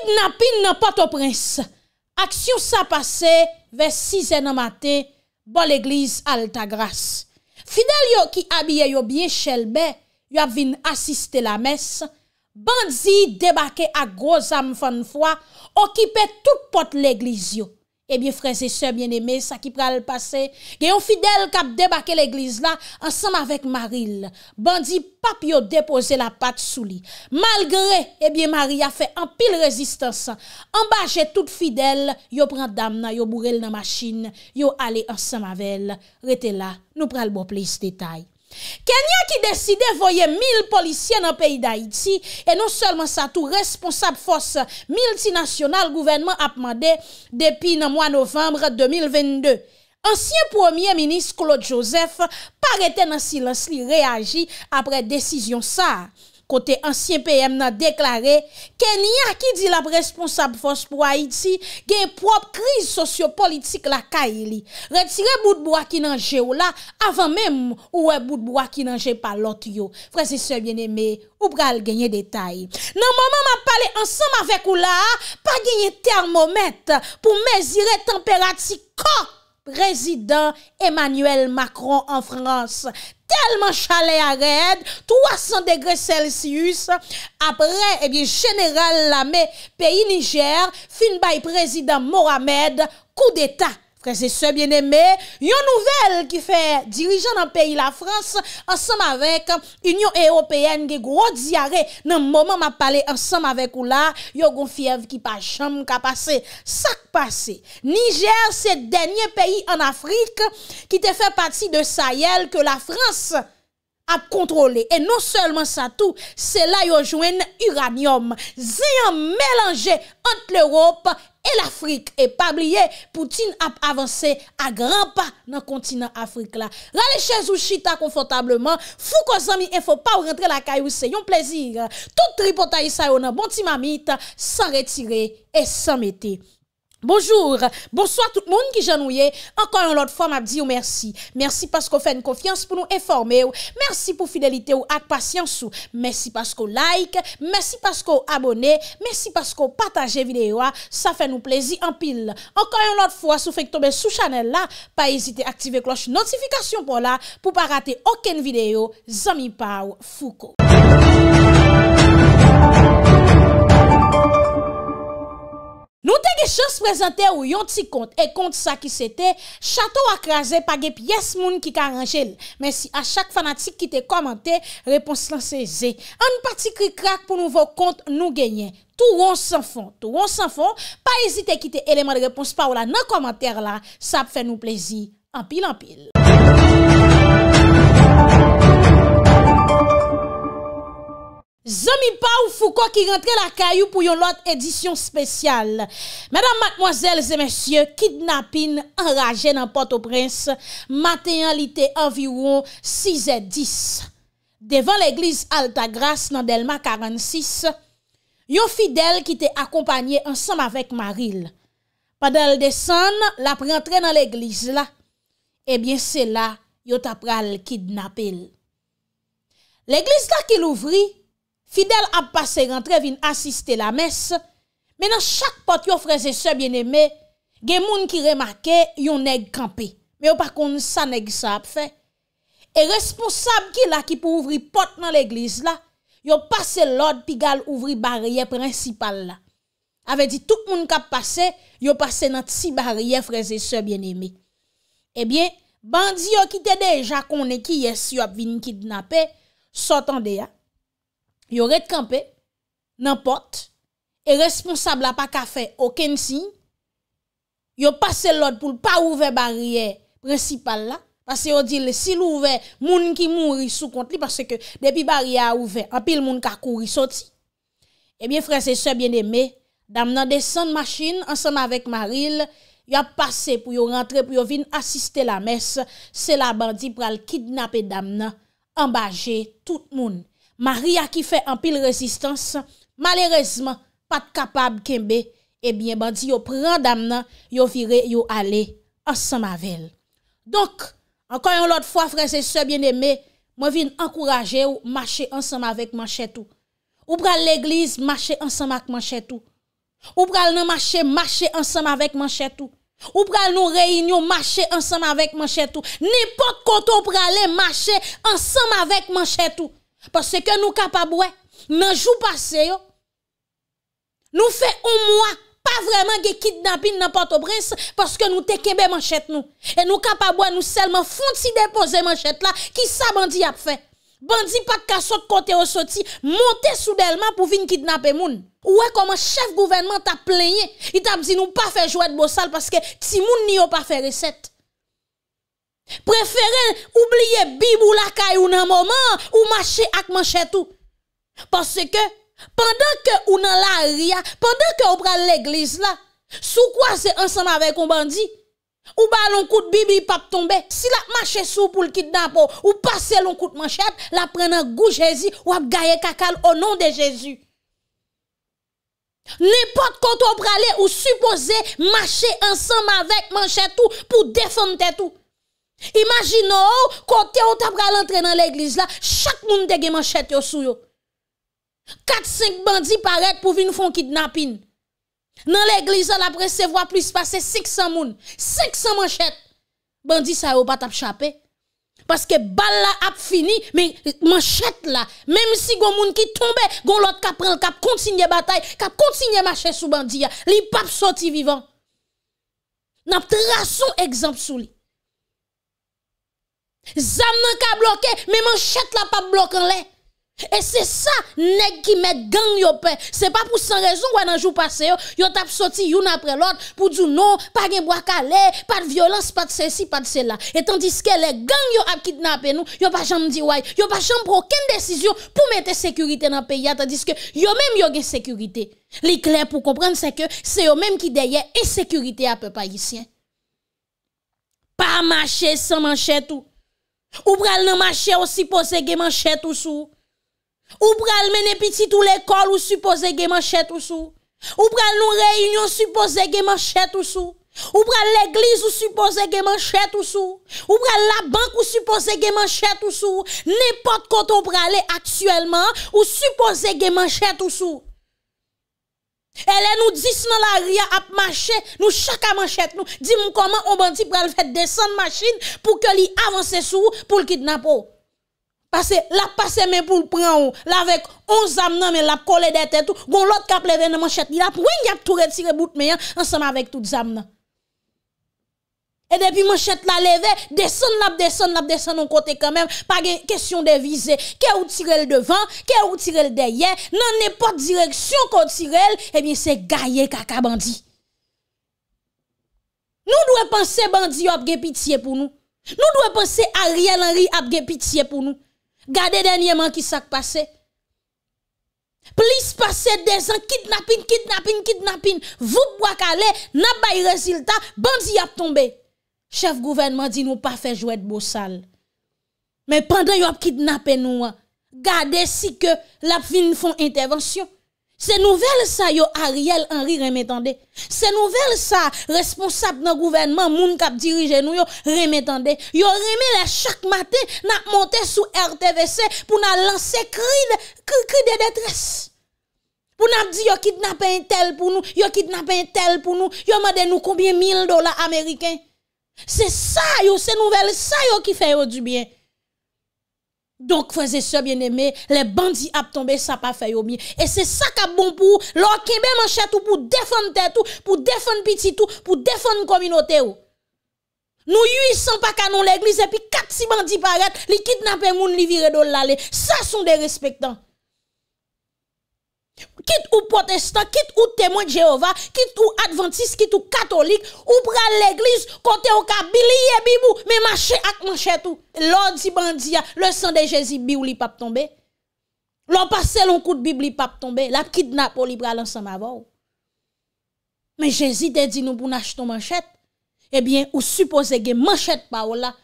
Idnapin nan pat opres, ak syo sa pase ve 6 eno mate bon l'eglize alta grase. Fidel yo ki abye yo bie chelbe, yo avin asiste la mes, bandzi debake ak groz am fan fwa, okipe tout pot l'eglize yo. Ebyen eh freze se, bien eme, sa ki pral pase. Gen yon fidel kap debake l'eglise la, ansanm avek Maril. Bandi pap yo depose la pat sou li. Malgre, ebyen Maril a fe anpil rezistansan. Anbaje tout fidel, yo pran dam nan, yo mourel nan machine, yo ale ansanm avel. Rete la, nou pral bo ple is detay. Kenya ki deside voye 1000 polisyen nan peyi d'Haiti e non selman sa tou responsab fos multinasyonal gouvenman apmande depi nan mwa novembre 2022. Ansyen premier minis Claude Joseph parete nan silens li reagi apre desisyon sa. Kote ansyen PM nan deklare ke niya ki di la responsab fos pou Haiti gen prop kriz sosyo-politik la ka ili. Retire bout bwa ki nan jè ou la avan mem ou wè bout bwa ki nan jè pa lot yo. Fransise bien eme ou pral genye detay. Nan maman ma pale ansam avek ou la pa genye termomet pou mezire temperati ko prezident Emmanuel Macron an Fransi. tellement chalet à raide, 300 degrés Celsius. Après, eh bien, général Lamé, pays Niger, fin by président Mohamed, coup d'État Prese se bien eme, yon nouvel ki fe dirijan nan peyi la Frans ansam avek Union Européenne ge gro diare nan mouman ma pale ansam avek ou la yon gonfiev ki pa chanm ka pase, sak pase. Niger se denye peyi an Afrik ki te fe pati de sayel ke la Frans ap kontrole. E non selman sa tou, se la yojwen uranium. Zeyan melange ant l'Europe, El Afrik e pabliye pou tin ap avanse a gran pa nan kontinant Afrik la. Rale chèz ou chita konfotableman, fou kon zami en fò pa ou rentre la kayou se yon plezir. Tout ripotayi sa yon nan bonti mami ita, san retire et san mette. Bonjour, bonsoit tout moun ki janouye, ankan yon lot fwa m ap di ou mersi. Mersi paskou fèn kofyans pou nou eforme ou, mersi pou fidelite ou ak pasyans ou. Mersi paskou like, mersi paskou abone, mersi paskou pataje videyo a, sa fè nou plezi an pil. Ankan yon lot fwa sou fèk tobe sou chanel la, pa ezite aktive kloche notifikasyon pou la, pou pa rate oken videyo, zami pa ou fuko. Nou te ge chos prezante ou yon ti kont E kont sa ki se te Chato akraze pa gep yes moun ki karanjel Men si a chak fanatik ki te komante Repons lan se ze An pati ki krak pou nou vo kont nou genyen Tou wons san fon Tou wons san fon Pa ezite ki te eleman repons pa ou la nan komante la Sa pe fe nou plezi Ampil ampil Zemi pa ou fou kwa ki rentre la kayou pou yon lote edisyon spesyal. Mèdam matmozèl zè mèsyè, kidnapin, enraje nan Port-au-Prince, maten yon litè environ 6 et 10. Devan l'Eglise Altagrasse nan Delma 46, yon fidèl ki te akompanyè ansam avèk Maril. Padèl desan, la prentre nan l'Eglise la, ebyen se la, yon tapra l'kidnapil. L'Eglise la ki l'ouvri, Fidel ap pase rentre vin asiste la mes, men nan chak pot yo freze se bieneme, gen moun ki remarke, yon neg kampe. Men yo par kon sa neg sa ap fe. E responsab ki la ki pou ouvri pot nan l'eglise la, yo pase lod pi gal ouvri barye prensipal la. Ave di tout moun kap pase, yo pase nan ti barye freze se bieneme. E eh bien, bandi yo ki te deja konen ki yes yo ap vin kidnapè, sotande ya. yo ret kampe, nampote, e responsable a pa kafe okensi, yo pase lode pou l pa ouve bariye prensipal la, pase yo dile, si l ouve, moun ki moun risou kont li, parce ke depi bariye a ouve, apil moun ka kouri soti. Ebyen eh frese, se bien eme, dam nan desan machin, ansan avèk Maril, yo pase pou yo rentre, pou yo vin asiste la mes, se la bandi pral kidnap e dam nan, ambaje tout moun, Maria qui fait un pile résistance, malheureusement, pas capable kembe, eh bien, bandi yo prend dame yo viré, yo aller ensemble avec elle. Donc, encore une autre fois, frères et sœurs bien-aimés, moi viens encourager ou marcher ensemble avec Manchetou ou. Ou l'église, marcher ensemble avec Manchetou ou. Ou pral nous marcher, marcher ensemble avec Manchetou ou. Ou pral réunion, marcher ensemble avec Manchetou N'importe quand on aller marcher ensemble avec Manchetou parce que nous capables, dans dans jour passé, nous fait un mois, pas vraiment de kidnapping dans Port-au-Prince, parce que nous te manchette nous. Et nous capables, nous seulement si déposer manchette là, qui ça bandit a fait? Bandit pas qu'à sauter côté au sorti, monter soudainement pour venir kidnapper moun. Ouais, comment chef gouvernement t'a plaigné? Il t'a dit nous pas faire jouer de bossal parce que si moun n'y a pas fait recette. Préférez oublier bibou ou la caille ou un moment ou marcher avec manchette tout. Parce que pendant que ou dans la ria, pendant que ou pral l'église là, sous quoi c'est ensemble avec un bandit ou ballon coup de bibi pas tomber si la marche sous pour le kidnapper ou passer l'on coup de manchette la prenant goût Jésus ou ap gaye au nom de Jésus N'importe quand on pralé ou supposé marcher ensemble avec manchette tout pour défendre tout imaginez oh, côté où t'as pral l'entrée dans l'église là, chaque monde te gen manchette sou 4-5 bandits paraît pour venir un kidnapping. Dans l'église là, voit plus passer 600 moun, 500 manchettes. Bandits ça yo pas t'a Parce que balle là a fini, mais manchette là, même si les gens qui tombe, gon l'autre qui prend cap continue bataille, cap continue marcher sous bandit, li pas sorti vivant. N'a un exemple sous lui. Zam nan ka bloke, mais manchette la pas bloke lè. Et c'est ça, nèg qui met gang yo pe. C'est pas pour sans raison qu'on nan jour passé yo, yo tap sorti yon après l'autre pour dire non, pas gen bois calé, pas de violence, pas de ceci, pas de cela. Et tandis que les gangs yo a kidnappé e nous, yo pas jamais dit ouais, yo pas jamais aucune décision pour mettre sécurité dans le pays, tandis que yo même yo gen sécurité. Li clair pour comprendre c'est que c'est eux même qui derrière insécurité à peuple haïtien. Pas marcher sans manchette tout. Ou pral nan marché ou supposé gen manchette ou sou. Ou pral mener petit ou l'école ou supposé gen manchette ou sou. Ou pral nou réunion supposé gen manchette ou sou. Ou pral l'église ou supposé gen manchette ou sou. Ou pral la banque ou supposé gen manchette ou sou. N'importe quand on pral actuellement ou supposé gen manchette ou sou. E le nou dis nan la ria ap mache, nou chaka manchet nou, di mou koman o banti pral fèt desan machine pou ke li avanse sou pou l'kidnap ou. Pase, la passe men pou l'pran ou, la vek on zam nan men, la kole dete tou, goun lot kap leve nan manchet ni, la pou weng yap tou retire bout men yan ansama vek tout zam nan. Et depuis chèque la levé, descend la descend la descend on côté quand même, pas question de viser. Qu'est tire le devant, qu'est tire le derrière, dans n'importe direction qu'on tire, eh bien c'est gaillé caca, bandit. Nous devons penser bandit a pitié pour nous. Nous devons penser Ariel Henry a pitié pour nous. Gardez dernièrement qui s'est passé. Plus kidnapping, kidnapping vous, vous, vous, vous, vout wakale, nabay résultat bandi a tombé. Chef gouvenman di nou pa fe jwet bo sal. Men pandan yo ap kidnapen nou an. Gade si ke lap vin fon intervensyon. Se nouvel sa yo Ariel Henry remetande. Se nouvel sa responsap nan gouvenman moun kap dirije nou yo remetande. Yo reme la chak mate nan ap monte sou RTVC pou nan lance kri de detres. Pou nan ap di yo kidnapen tel pou nou. Yo kidnapen tel pou nou. Yo maden nou koubyen mil dola Ameriken. C'est ça, yo, ces nouvelles, ça, yo, qui fait du bien. Donc, frères et sœurs bien-aimés, les bandits a tombé, ça pas fait du bien. Et c'est ça qui est bon pour leur kembe manchette tout pour défendre tout, pour défendre petit tout, pour défendre communauté ou. Nous 800 pas canon l'église et puis 4 six bandits paraissent, les kidnappent moun, li vire de Ça sont des respectants. Quitte ou protestant, Quitte ou témoin de Jéhovah, quitte ou adventiste, quitte ou catholique, ou pral l'église, côté au kabiliye bibou, mais marcher ak manchette tout. dit bandia, le sang de Jésus bi ou li pap tombe. L'on passe l'on coup de Bible pas pap la kidnappe ou li pral ensemble avant. Mais Jésus te dit nous pour n'acheter manchette. Eh bien, ou suppose que manchette pa ou la,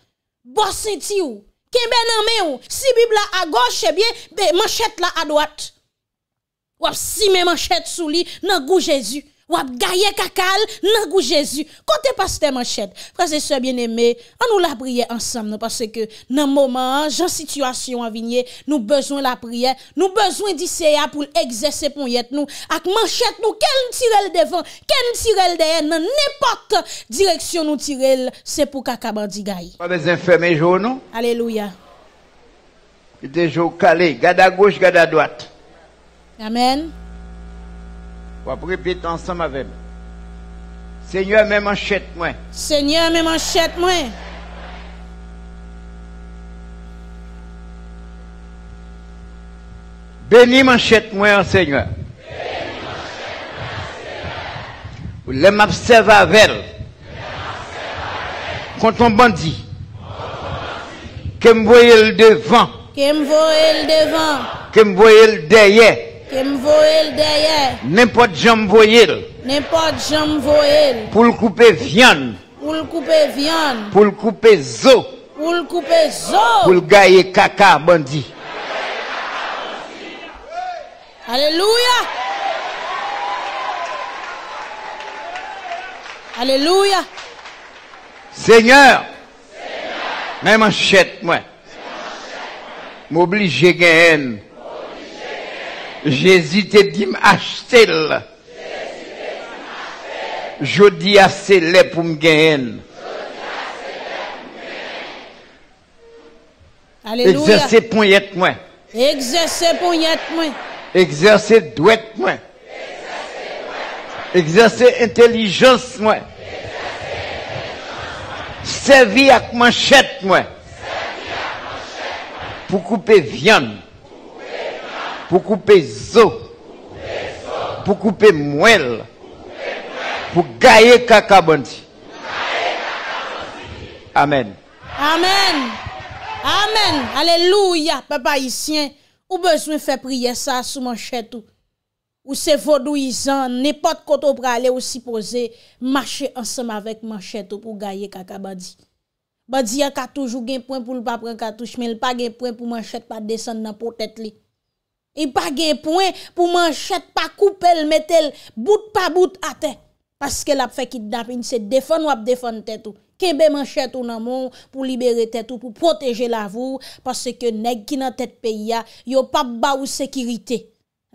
bosse ti ou, kembe ou, si Bible à gauche, eh bien, ben, manchette la à droite. Wap si me manchet sou li, nan gou jesu Wap gaye kakal, nan gou jesu Kote pas te manchet Frase se bien eme, an nou la priye ansam Pase ke nan moman, jan situasyon avinye Nou bezon la priye Nou bezon di seya pou l'egze sepon yet nou Ak manchet nou, ken tirel devan Ken tirel deyen Nan nepot direksyon nou tirel Se pou kakabandi gaye Wap bezem fe me jou nou Aleluya De jou kale, gada gouj, gada dwat Amen. On va répéter ensemble avec moi. Seigneur, même enchète moi. Seigneur, même enchète moi. Bénis manchette moi, Seigneur. Ou les m'observe avec Contre un bandit. Que me voyez le devant. Que me vois le devant. Que me vois le derrière. N'importe jam voyel. N'importe jam voyel. Pour le couper viande. Pour le couper viande. Pour le couper zo. Pour le couper zo. Pour le gailler caca bandit. Alléluia. Alléluia. Seigneur. Même chèque, moi. M'oblige gagner. Jésus te dit le... Je dis à célèbre pour me gagner. Exercez pour moi. Exercez poignette moi. Exercer douette moi. Exercez intelligence moi. Servir avec manchette moi. Pour couper viande pour couper zo, pour couper moelle, pour gagner kakabandi. Amen. Amen. Amen. Alléluia, papa haïtien. Ou besoin de faire prier ça sous mon ou Ou c'est vaudouisant, n'importe quoi pour aller aussi poser, marcher ensemble avec manchette pour gagner kakabandi. Bandi a toujours un point pour ne pas prendre cartouche, mais il pas un point pour manchette pas descendre dans la tête. I pa gen point pou manchet pa koupel metel bout pa bout a te. Paske la fekidap in se defan wap defan te tou. Ken be manchet ou nan moun pou libere te tou, pou proteje la vou. Paske neg ki nan tet peyi a, yo pa ba ou sekirite.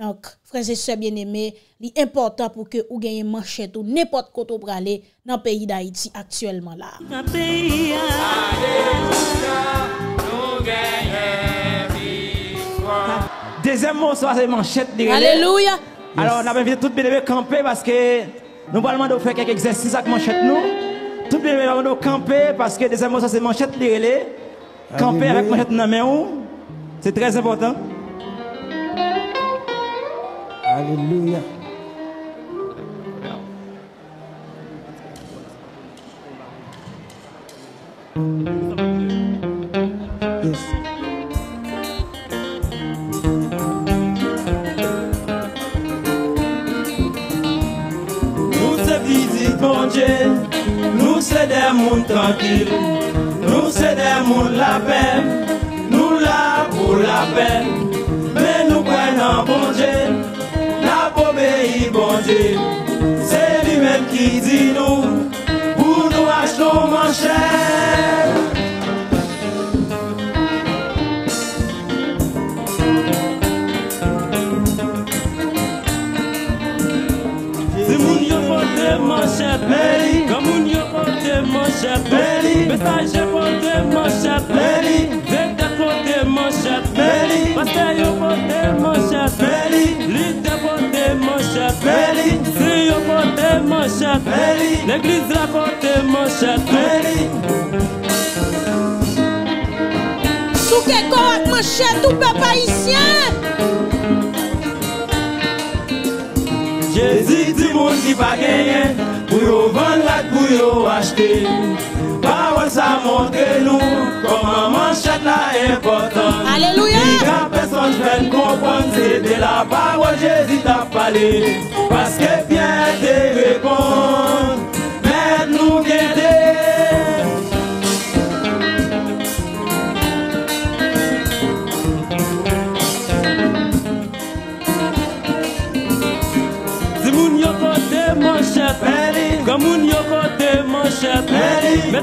Ank, freze se bieneme, li importan pou ke ou genye manchet ou nepot koto prale nan peyi da iti aktuelman la. Deuxième morceau, c'est manchette. Alléluia. Alors, on a invité tout le monde à camper parce que nous allons faire quelques exercices avec manchette nous. Tout le monde va camper parce que deuxième morceau, c'est manchette. Camper avec manchette dans la C'est très important. Alléluia. Nou se demoun tranquil Nou se demoun la pen Nou la pou bon la pen Men nou pren an bonjen La pou be yi bonjen Se li men ki di nou Pou nou achdo man chè Mwen chate, beli Mwen chate, beli Mwen chate, beli Mwen chate, beli Mwen chate, beli Mwen chate, beli Mwen chate, beli Souke kou ak mwen chate ou pe pa isye Jezi di moun ki pa genye pour vendre la couille acheter. Parole, ça montre nous comment manchette là important. Alléluia. Quand personne vient comprendre, c'est de la parole Jésus t'a parlé. Parce que Pierre te répond.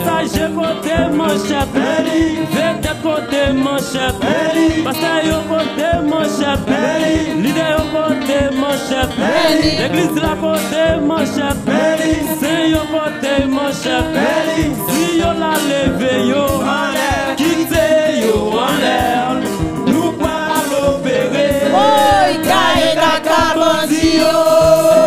Jè pote mò chèpe, vè dè pote mò chèpe Basta yò pote mò chèpe, lidè yò pote mò chèpe Lè glis la pote mò chèpe, sè yò pote mò chèpe Si yò la leve yò anè, kite yò anè Nou pa lò pere, oi ka e da kabanzi yò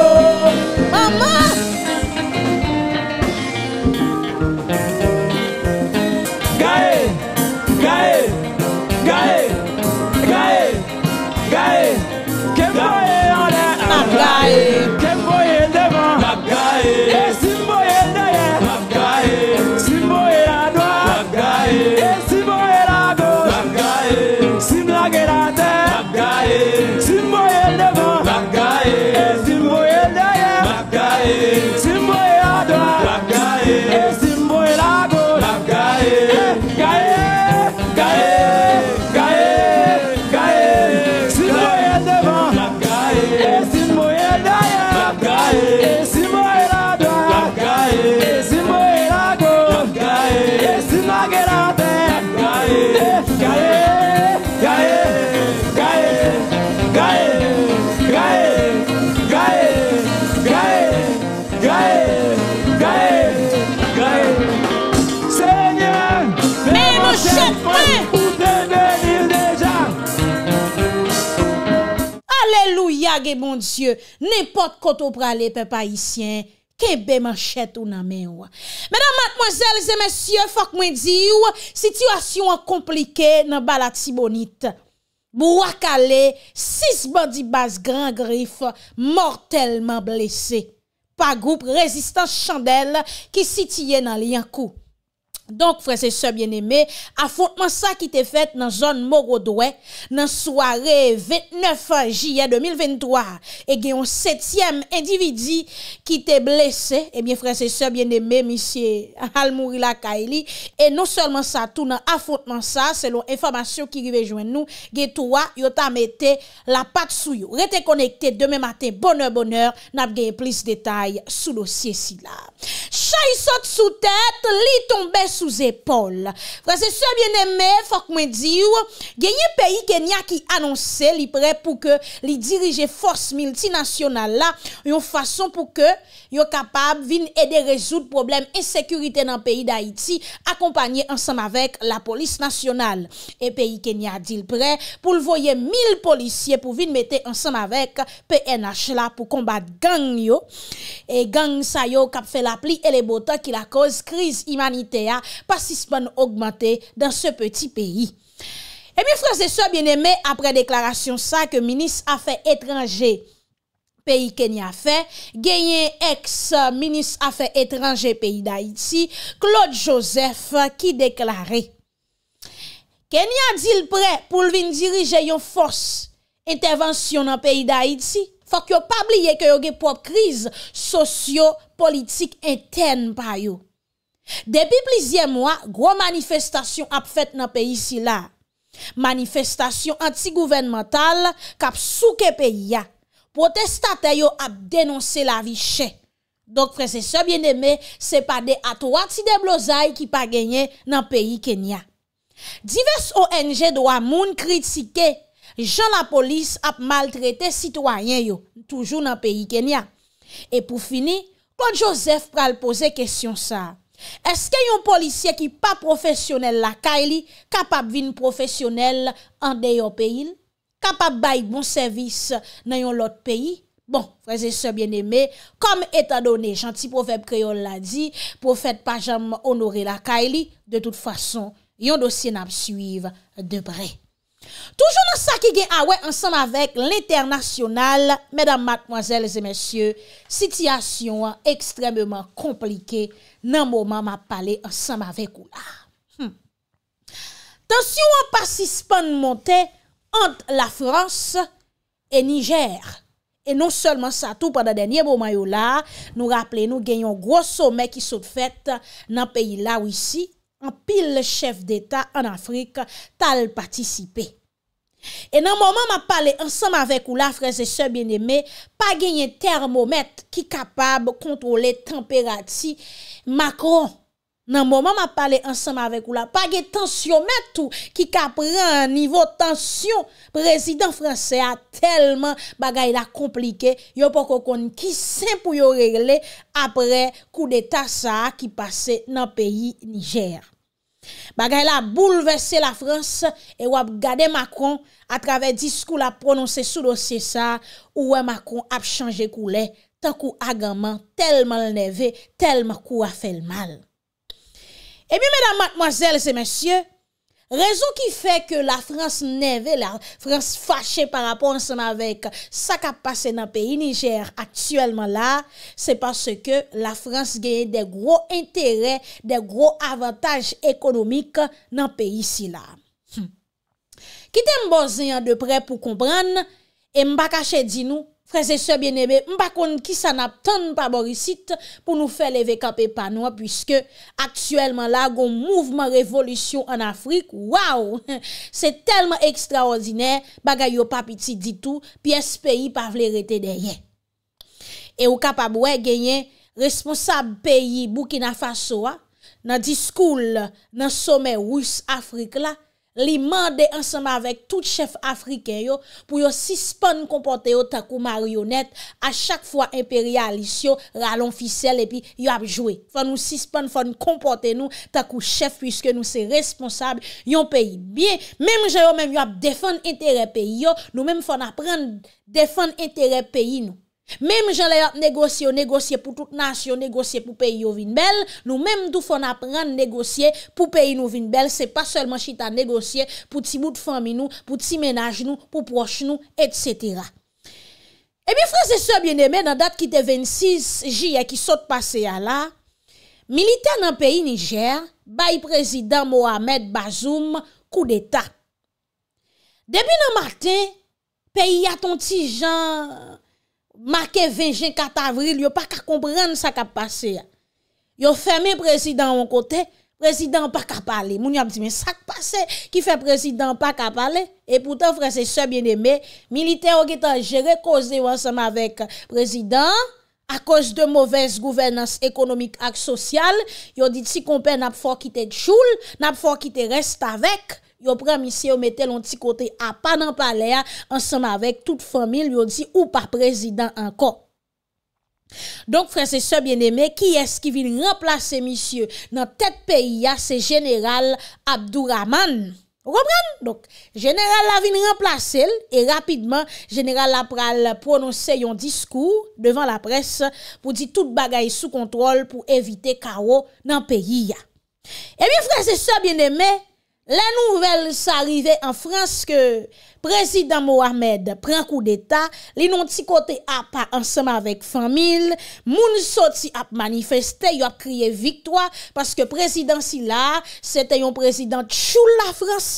Mon dieu, ne pot koto prale pe pa isyen Kebe man chet ou nan men ou Menan matmozel, zemensye, fok mwen di ou Sityasyon an komplike nan balati bonit Bo wak ale, sis bandi bas gran grif Mortelman blese Pa goup, rezistans chandel ki sitye nan li an kou Donk fwese se bien eme Afontman sa ki te fet nan zon moro dwe Nan soare 29 Jiyan 2023 E gen yon setyem individi Ki te blese Ebyen fwese se bien eme Misiye Halmourila Kaeli E non selman sa tou nan afontman sa Selon informasyon ki rive jwen nou Gen touwa yot amete la pat sou yo Rete konekte demen maten Bonheur bonheur nap gen plis detay Sou dosye si la Chay sot sou tete Li tombe sou Sous epol. Frase sou a bien eme, fok mwen di ou, genye peyi Kenya ki anonse li pre pou ke li dirije force milti nasyonal la, yon fason pou ke yo kapab vin ede rezout problem e sekurite nan peyi da Iti, akompanyen ansam avek la polis nasyonal. E peyi Kenya di lpre, pou lvoye mil polisye pou vin mette ansam avek PNH la pou kombat gang yo. E gang sa yo kap fe la pli, e le botak ki la koz kriz imanitea pasisman augmante dan se peti peyi. E eh mi franse so bieneme apre deklarasyon sa ke minis a fe etranje peyi Kenya fe, genyen eks minis a fe etranje peyi da iti, Claude Joseph ki deklare, Kenya di lpre pou lvin dirije yon fos intervensyon nan peyi da iti, fak yo pabli ye ke yo ge pop kriz sosyo-politik enten payo. Depi plizye mwa, gro manifestasyon ap fet nan peyi si la. Manifestasyon anti-gouvernmental kap souke peyi ya. Protestate yo ap denonse la vi che. Dok prese se bien deme, se pa de atwa ti deblozay ki pa genye nan peyi kenya. Diverse ONG do a moun kritike, jan la polis ap maltrete sitwanyen yo, toujou nan peyi kenya. E pou fini, kon Josef pral pose kesyon sa a. Eske yon polisye ki pa profesyonel la kay li, kapap vin profesyonel an de yon peyin? Kapap bay bon servis nan yon lot peyi? Bon, freze se bien eme, kom etadone, janti profep kreol la di, profet pa jam onore la kay li, de tout fason, yon dosye nap suive de brey. Toujou nan sa ki gen awe ansanm ah avek l'internasyonal, medan matmoazèles e mèsyè, sityasyon an ekstremèman komplike nan mouman ma pale ansanm avek ou la. Tansyon an pasispan mante ant la Frans e Niger. E non solman sa tou padan denye mouman ou la, nou rappele nou genyon gros somè ki sot fèt nan peyi la ou isi, an pil chef d'Etat an Afrika tal patisipe. E nan mouman ma pale ansam avek ou la, freze se bin eme, pa genye termomet ki kapab kontrole temperati, Macron, Nan mouman ma pale ansanm avek ou la, pa ge tensyon metou ki ka pren an nivou tensyon prezident franse a telman bagay la komplike, yo pou kon ki sen pou yo regle apre kou de tasa a ki pase nan peyi niger. Bagay la boulevese la franse e wap gade Macron atrave diskou la prononse sou dosye sa ou wè Macron ap chanje kou le, tan kou agaman telman leneve, telman kou a fel mal. E mi, mesdames, mademoiselles et messieurs, rezon ki fe ke la France neve, la France fache par rapport anseman vek sa ka pase nan peyi Niger aktuelman la, se passe ke la France genye hm. de gro interè, de gro avantaj ekonomik nan peyi si la. Kite mbozyan de pre pou kompran, e mbakache di nou, Prese se bienebe, mba kon ki sa nap ton pa borisit pou nou fe leve kape panwa pwiske aktuelman la goun mouvman revolisyon an Afrik, waw! Se telman ekstraordinè, bagay yo papiti ditou, pi es peyi pa vle rete deyen. E w ka pa bwe genyen, responsab peyi bou ki na faswa, nan diskoul nan some wous Afrik la, Li mande ansama vek tout chef Afriken yo pou yo sispon kompote yo takou marionet a chak fwa imperialis yo, ralon fisel epi yo ap jwe. Fwa nou sispon fwa nou kompote nou takou chef pwiske nou se responsable yon peyi biye. Mem jayon mem yo ap defon entere peyi yo nou mem fwa napren defon entere peyi nou. Mem jale yo negosye, yo negosye pou tout nasye, yo negosye pou peyi yo vinbel, nou mem dou fon apren negosye pou peyi nou vinbel, se pa selman chita negosye pou ti mout fami nou, pou ti menaj nou, pou proche nou, et cetera. E mi franse se bieneme nan dat ki te 26, jye ki sot pase ya la, milite nan peyi Niger, bayi prezident Mohamed Bazoum, kou de ta. Debi nan maten, peyi ya ton ti jan... Ma ke vejen kat avril, yo pa ka komprende sa ka pase. Yo fe me prezidant an kote, prezidant pa ka pale. Moun yo ap di men, sa ka pase ki fe prezidant pa ka pale? E poutan prezidant se bieneme, milite ou getan jere koze wansama vek prezidant, a koz de mouvez gouvenans ekonomik ak sosyal, yo dit si kompen nap fo ki te choul, nap fo ki te reste avek. yo pran misye yo mette lonti kote apan an paler, ansanm avek tout fomil, yo di ou pa prezidant anko. Donk, franse se bieneme, ki eski vin remplase misye nan tet peyi ya, se general Abdou Rahman. Roubran? Donk, general la vin remplase el, e rapidman, general la pral prononse yon diskou, devan la pres, pou di tout bagay sou kontrol, pou evite kawo nan peyi ya. Emi franse se bieneme, La nouvel sa arrive an Frans ke prezidant Mohamed pren kou d'eta, li non ti kote ap anseman vek famil, moun so ti ap manifeste, yo ap kriye viktwa, paske prezidant si la, se te yon prezidant chou la Frans.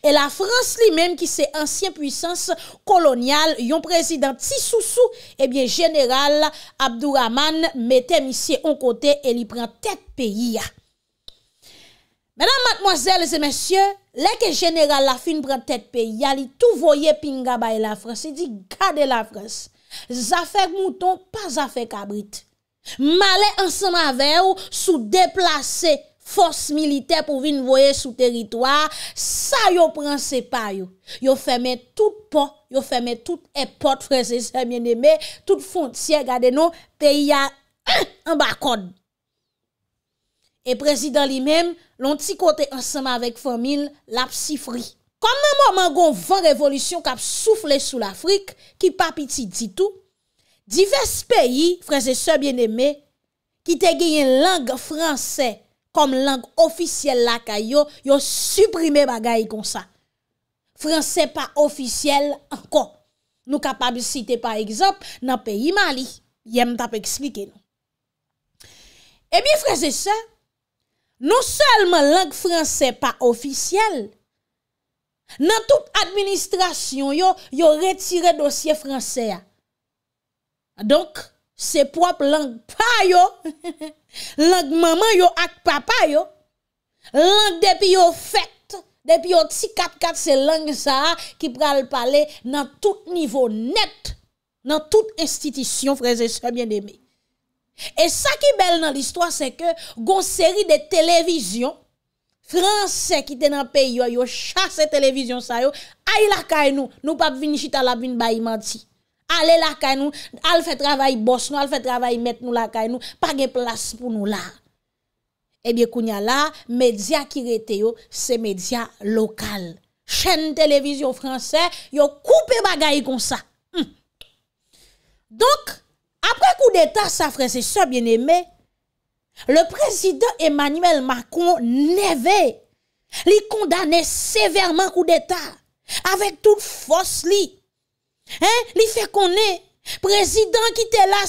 E la Frans li men ki se ansyen pwisans kolonyal, yon prezidant ti sou sou, ebyen eh general Abdou Rahman metem isye an kote e li pren tet peyi ya. Menan matmozèles e mèsyè, lè ke jenèral la fin prè tèt pe, yali tou voyè pinga baye la Frans, e di gade la Frans. Zafèk mouton, pa zafèk abrit. Malè ansan avè ou, sou deplase fòs milité pou vin voyè sou teritoir, sa yo pransè pa yo. Yo fèmè tout pot, yo fèmè tout epot, fèmè tout fonciè gade nou, pe yè an bakon. E prezidèl li mèm, lonti kote ansama vek fomil, la psifri. Kom nan mouman goun van revolisyon kap soufle sou l'Afrik, ki papiti ditou, divers peyi, freze se bien eme, ki te gen yon lang franse kom lang ofisyel la ka yo, yo suprime bagay kon sa. Franse pa ofisyel ankon. Nou kapab si te pa egzop nan peyi mali. Yem tap eksplike nou. Emi freze se, Non selman lang fransè pa ofisyel, nan tout administrasyon yo, yo retire dosye fransè a. Donk, se prop lang pa yo, lang maman yo ak papa yo, lang depi yo fèt, depi yo tsi kat kat se lang sa a ki pral pale nan tout nivou net, nan tout institisyon freze sebyen demi. E sa ki bel nan l'istwa se ke Gon seri de televizyon Fransè ki te nan peyi yo Yo chase televizyon sa yo Ay lakay nou Nou pap vini chita la vini bayi manti Ale lakay nou Al fe travay bos nou Al fe travay met nou lakay nou Page plas pou nou la Ebyè kounya la Medya ki rete yo Se media lokal Chene televizyon fransè Yo koupe bagay kon sa hmm. Donk apre kou d'Etat safre se se bien eme, le prezident Emmanuel Macron neve, li kondane severman kou d'Etat, avek tout fos li, li fe konen, prezident ki te la,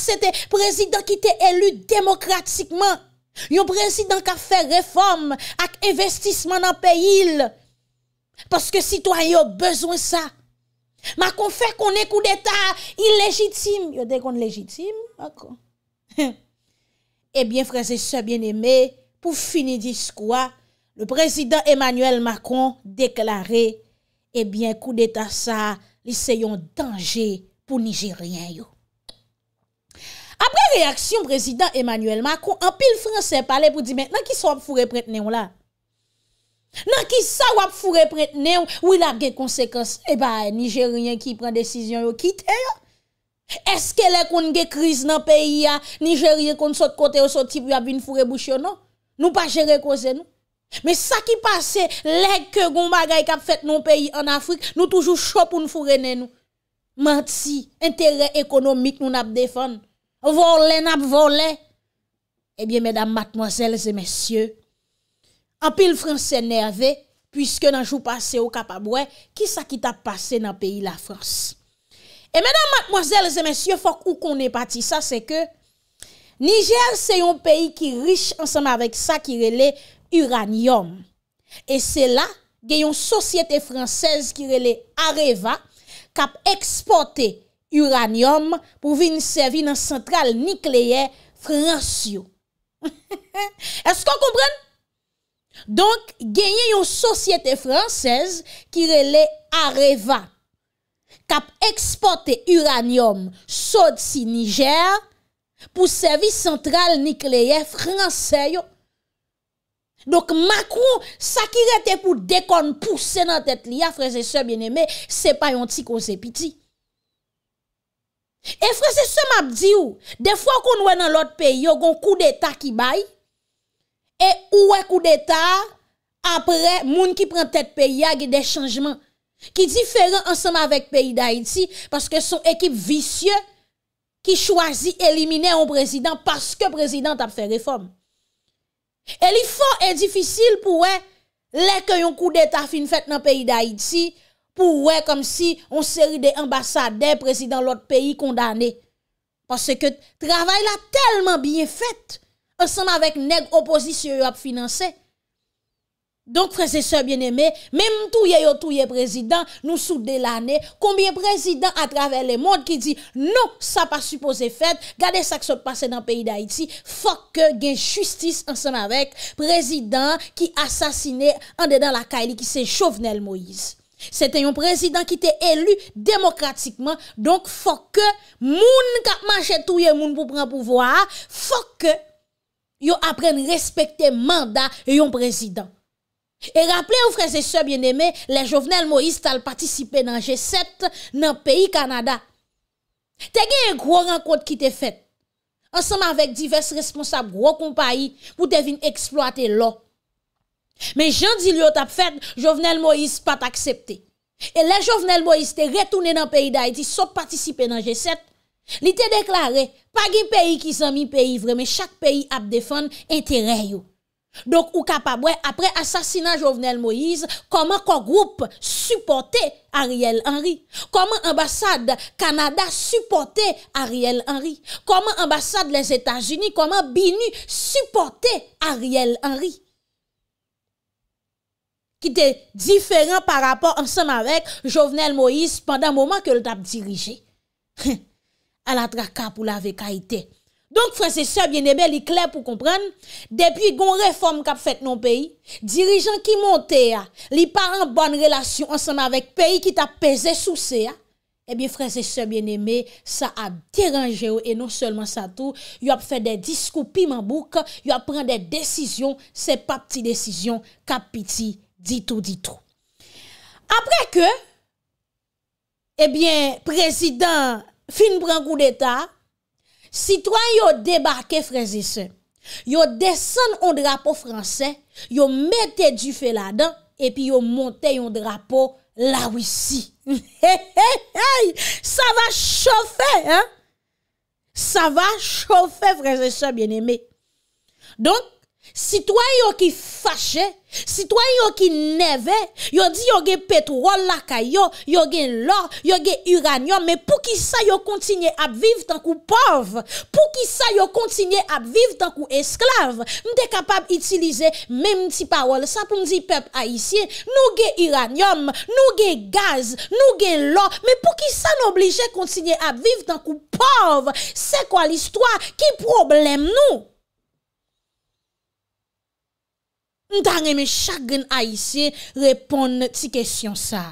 prezident ki te elu demokratikman, yon prezident ka fe reform ak investisman nan peyil, paske sitwayo bezwen sa, Macron fè konè kou d'Etat ilégitime, yo dek kon légitime, ebyen fransè se bien emè pou fini dis kwa, le prezident Emmanuel Macron deklarè, ebyen eh kou d'Etat sa li se yon dange pou nije ryen yo. Apre reaksyon prezident Emmanuel Macron, anpil fransè pale pou di menan ki sop fure pretenè yo la. Nan ki sa wap fure pretene ou Ou il ap ge konsekans E ba nijeryen ki pren desisyon yo kite yo Eske le kon ge kriz nan peyi ya Nijeryen kon sot kote ou sot tip Yo ap bin fure boucho no Nou pa jere koze nou Me sa ki pase Lek ke goumba gaye kap fete nou peyi An Afrik nou toujou chop ou nou fure ne nou Mati Interè ekonomik nou nap defan Volè nap volè E biye medam matmozèl Se mesyè apil franse nerve, pwiske nan jou pase ou kapabwe, ki sa ki ta pase nan peyi la franse. E menan matmozèl, zè mensyo, fok ou konè pati sa, se ke Niger se yon peyi ki rich ansanm avèk sa ki rele uranium. E se la, gen yon sosyete fransez ki rele Areva, kap eksporte uranium pou vin sevi nan sentral nikleye fransyo. Esko komprenn Donk genye yon sosyete fransez ki rele areva kap eksporte uranium sot si Niger pou servis sentral nikleye franse yo. Donk Macron sa ki rete pou dekon pousse nan tet li ya, freze se bieneme, se pa yon ti kon se piti. E freze se map di ou, de fwa kon wè nan lot peyi yo goun kou de ta ki bayi, E ouwe kou d'Etat apre moun ki pren tet pe ya ge de chanjman. Ki diferan ansanm avèk peyi d'Haïti, paske son ekip visye ki chwazi elimine yon prezident paske prezident ap fè reform. Elifon e difisil pouwe lèk yon kou d'Etat fin fèt nan peyi d'Haïti pouwe kom si yon seri de ambasade prezident lòt peyi kondane. Paske travay la telman bien fèt. ansan avèk neg oposi si yo yo ap finanse. Donk freze se bien eme, mem touye yo touye prezident, nou sou de lanè, kombye prezident a traver le moun ki di, nou sa pa suppose fèd, gade sa kso te pase nan peyi d'Haïti, fòk gen justice ansan avèk, prezident ki asasine, an de dan la kaili ki se chovnel Moïse. Se te yon prezident ki te elu demokratikman, donk fòk moun ka manche touye moun pou pran pouvoar, fòk moun, yo apren respekte mandat e yon prezident. E rappele ou freze se bieneme, le jovenel Moïse tal patisipe nan G7 nan peyi Kanada. Te gen yon gro renkote ki te fet, ansanman vek divers responsab gro kompayi pou te vin eksploate lo. Men jan di lyot ap fet, jovenel Moïse pat aksepte. E le jovenel Moïse te retounen nan peyi Daidi so patisipe nan G7, Li te deklare, pa gen peyi ki san mi peyi vremen, chak peyi ap defon entereyo. Donk ou kapabwe, apre asasina Jovenel Moïse, koman kongroupe supporte Ariel Henry? Koman ambasade Kanada supporte Ariel Henry? Koman ambasade les Etats-Unis, koman binu supporte Ariel Henry? Ki te diferent par rapport ansenm avek Jovenel Moïse pandan mouman ke l tap dirije. Hi! a la traka pou la veka ite. Donk, franse se, bien eme, li kler pou komprende, depi gon reform kap fet non peyi, dirijan ki monte ya, li pa an ban relasyon ansan avèk peyi ki tap peze sou se ya, ebyen franse se, bien eme, sa ap deranje yo, e non selman sa tou, yo ap fet de diskou pi mambouk, yo ap pren de desisyon, se pa pti desisyon, kap piti, di tou, di tou. Apre ke, ebyen, ebyen, prezident, fin prend coup d'État, citoyens yo débarqué frères et sœurs. Yo descend un drapeau français, yo mettez du feu là-dedans et puis yo monté un drapeau la Russie. ça va chauffer hein. Ça va chauffer frères et sœurs bien-aimés. Donc Sitwa yon ki fache, sitwa yon ki neve, yon di yon gen petrol laka yon, yon gen lor, yon gen iranyon, men pou ki sa yon kontinye apviv tan ku pov, pou ki sa yon kontinye apviv tan ku esklav, m de kapab itilize men m ti pawol, sa pou m di pep aisyen, nou gen iranyon, nou gen gaz, nou gen lor, men pou ki sa n'oblije kontinye apviv tan ku pov, se kwa l'istwa ki problem nou? Nta reme chak gen a isye repon ti kesyon sa.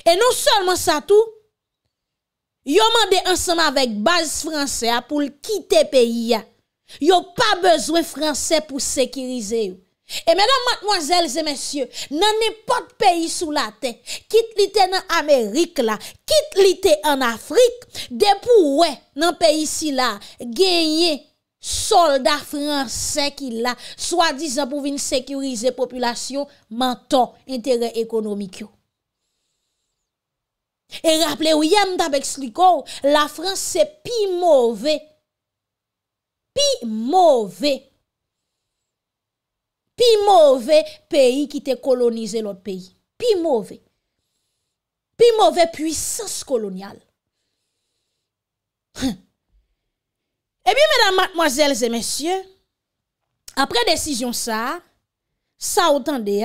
E non solman sa tou, yo mande ansama vek bazis franse a pou l kite peyi ya. Yo pa bezwe franse pou sekirize yo. E menan matmoazelze mesye, nan nepot peyi sou la te, kite li te nan Amerik la, kite li te an Afrik, de pou we nan peyi si la genye. soldat fransè ki la, swadi sa pouvin sekurize populasyon, mantan entere ekonomikyo. E rappele ou yanda beks li kou, la fransè pi mouve. Pi mouve. Pi mouve peyi ki te kolonize lout peyi. Pi mouve. Pi mouve pi mouve puissance kolonial. Hmp! Eh bien, mesdames, mademoiselles et messieurs, après décision ça, ça autant de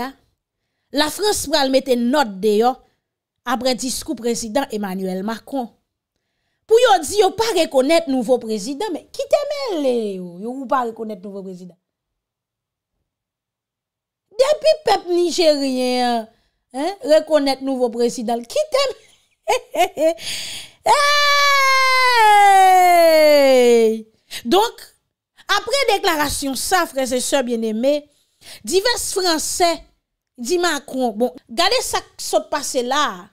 la France pral mette note de après discours président Emmanuel Macron. Pour yon ne yon pas reconnaître nouveau président, mais qui te ne yon, pas reconnaître nouveau président. Depuis peuple nigérien, hein, reconnaître nouveau président, qui t'aime? Eyyy! Donk, apre deklarasyon sa, freze se bieneme, divers franse, di ma akon, gade sa sot pase la,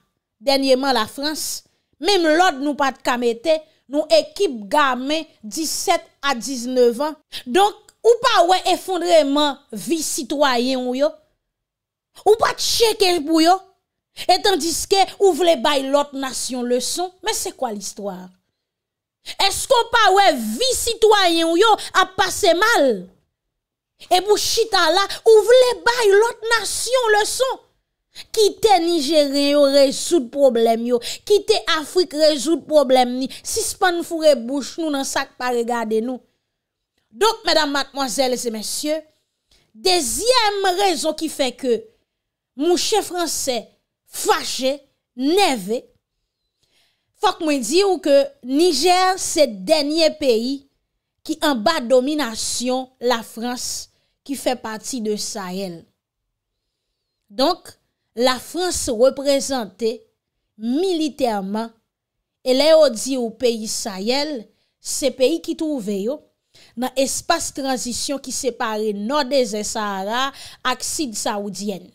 denyeman la franse, mem lot nou pat kamete, nou ekip game 17 a 19 an, donk, ou pa we efondreman vi sitwayen ou yo, ou pa tche kej pou yo, Et tandiske, ou vle bay l'ot nasyon le son? Men se kwa l'histoire? Esko pa we vi sitwayen yo a pase mal? E pou chita la, ou vle bay l'ot nasyon le son? Kite Niger yo re sou de problem yo. Kite Afrik re sou de problem ni. Si se pa nou fure bouche nou nan sak pa regade nou. Dok, medan matmoazel et se mensye, dezyem rezon ki fe ke mou che franse, fache, neve, fok mwen di ou ke Niger se denye peyi ki an ba domination la Frans ki fe pati de Sahel. Donk, la Frans se represente militerman e le ou di ou peyi Sahel se peyi ki touve yo nan espas transisyon ki separe Nodes e Sahara ak Sid Saoudiyen.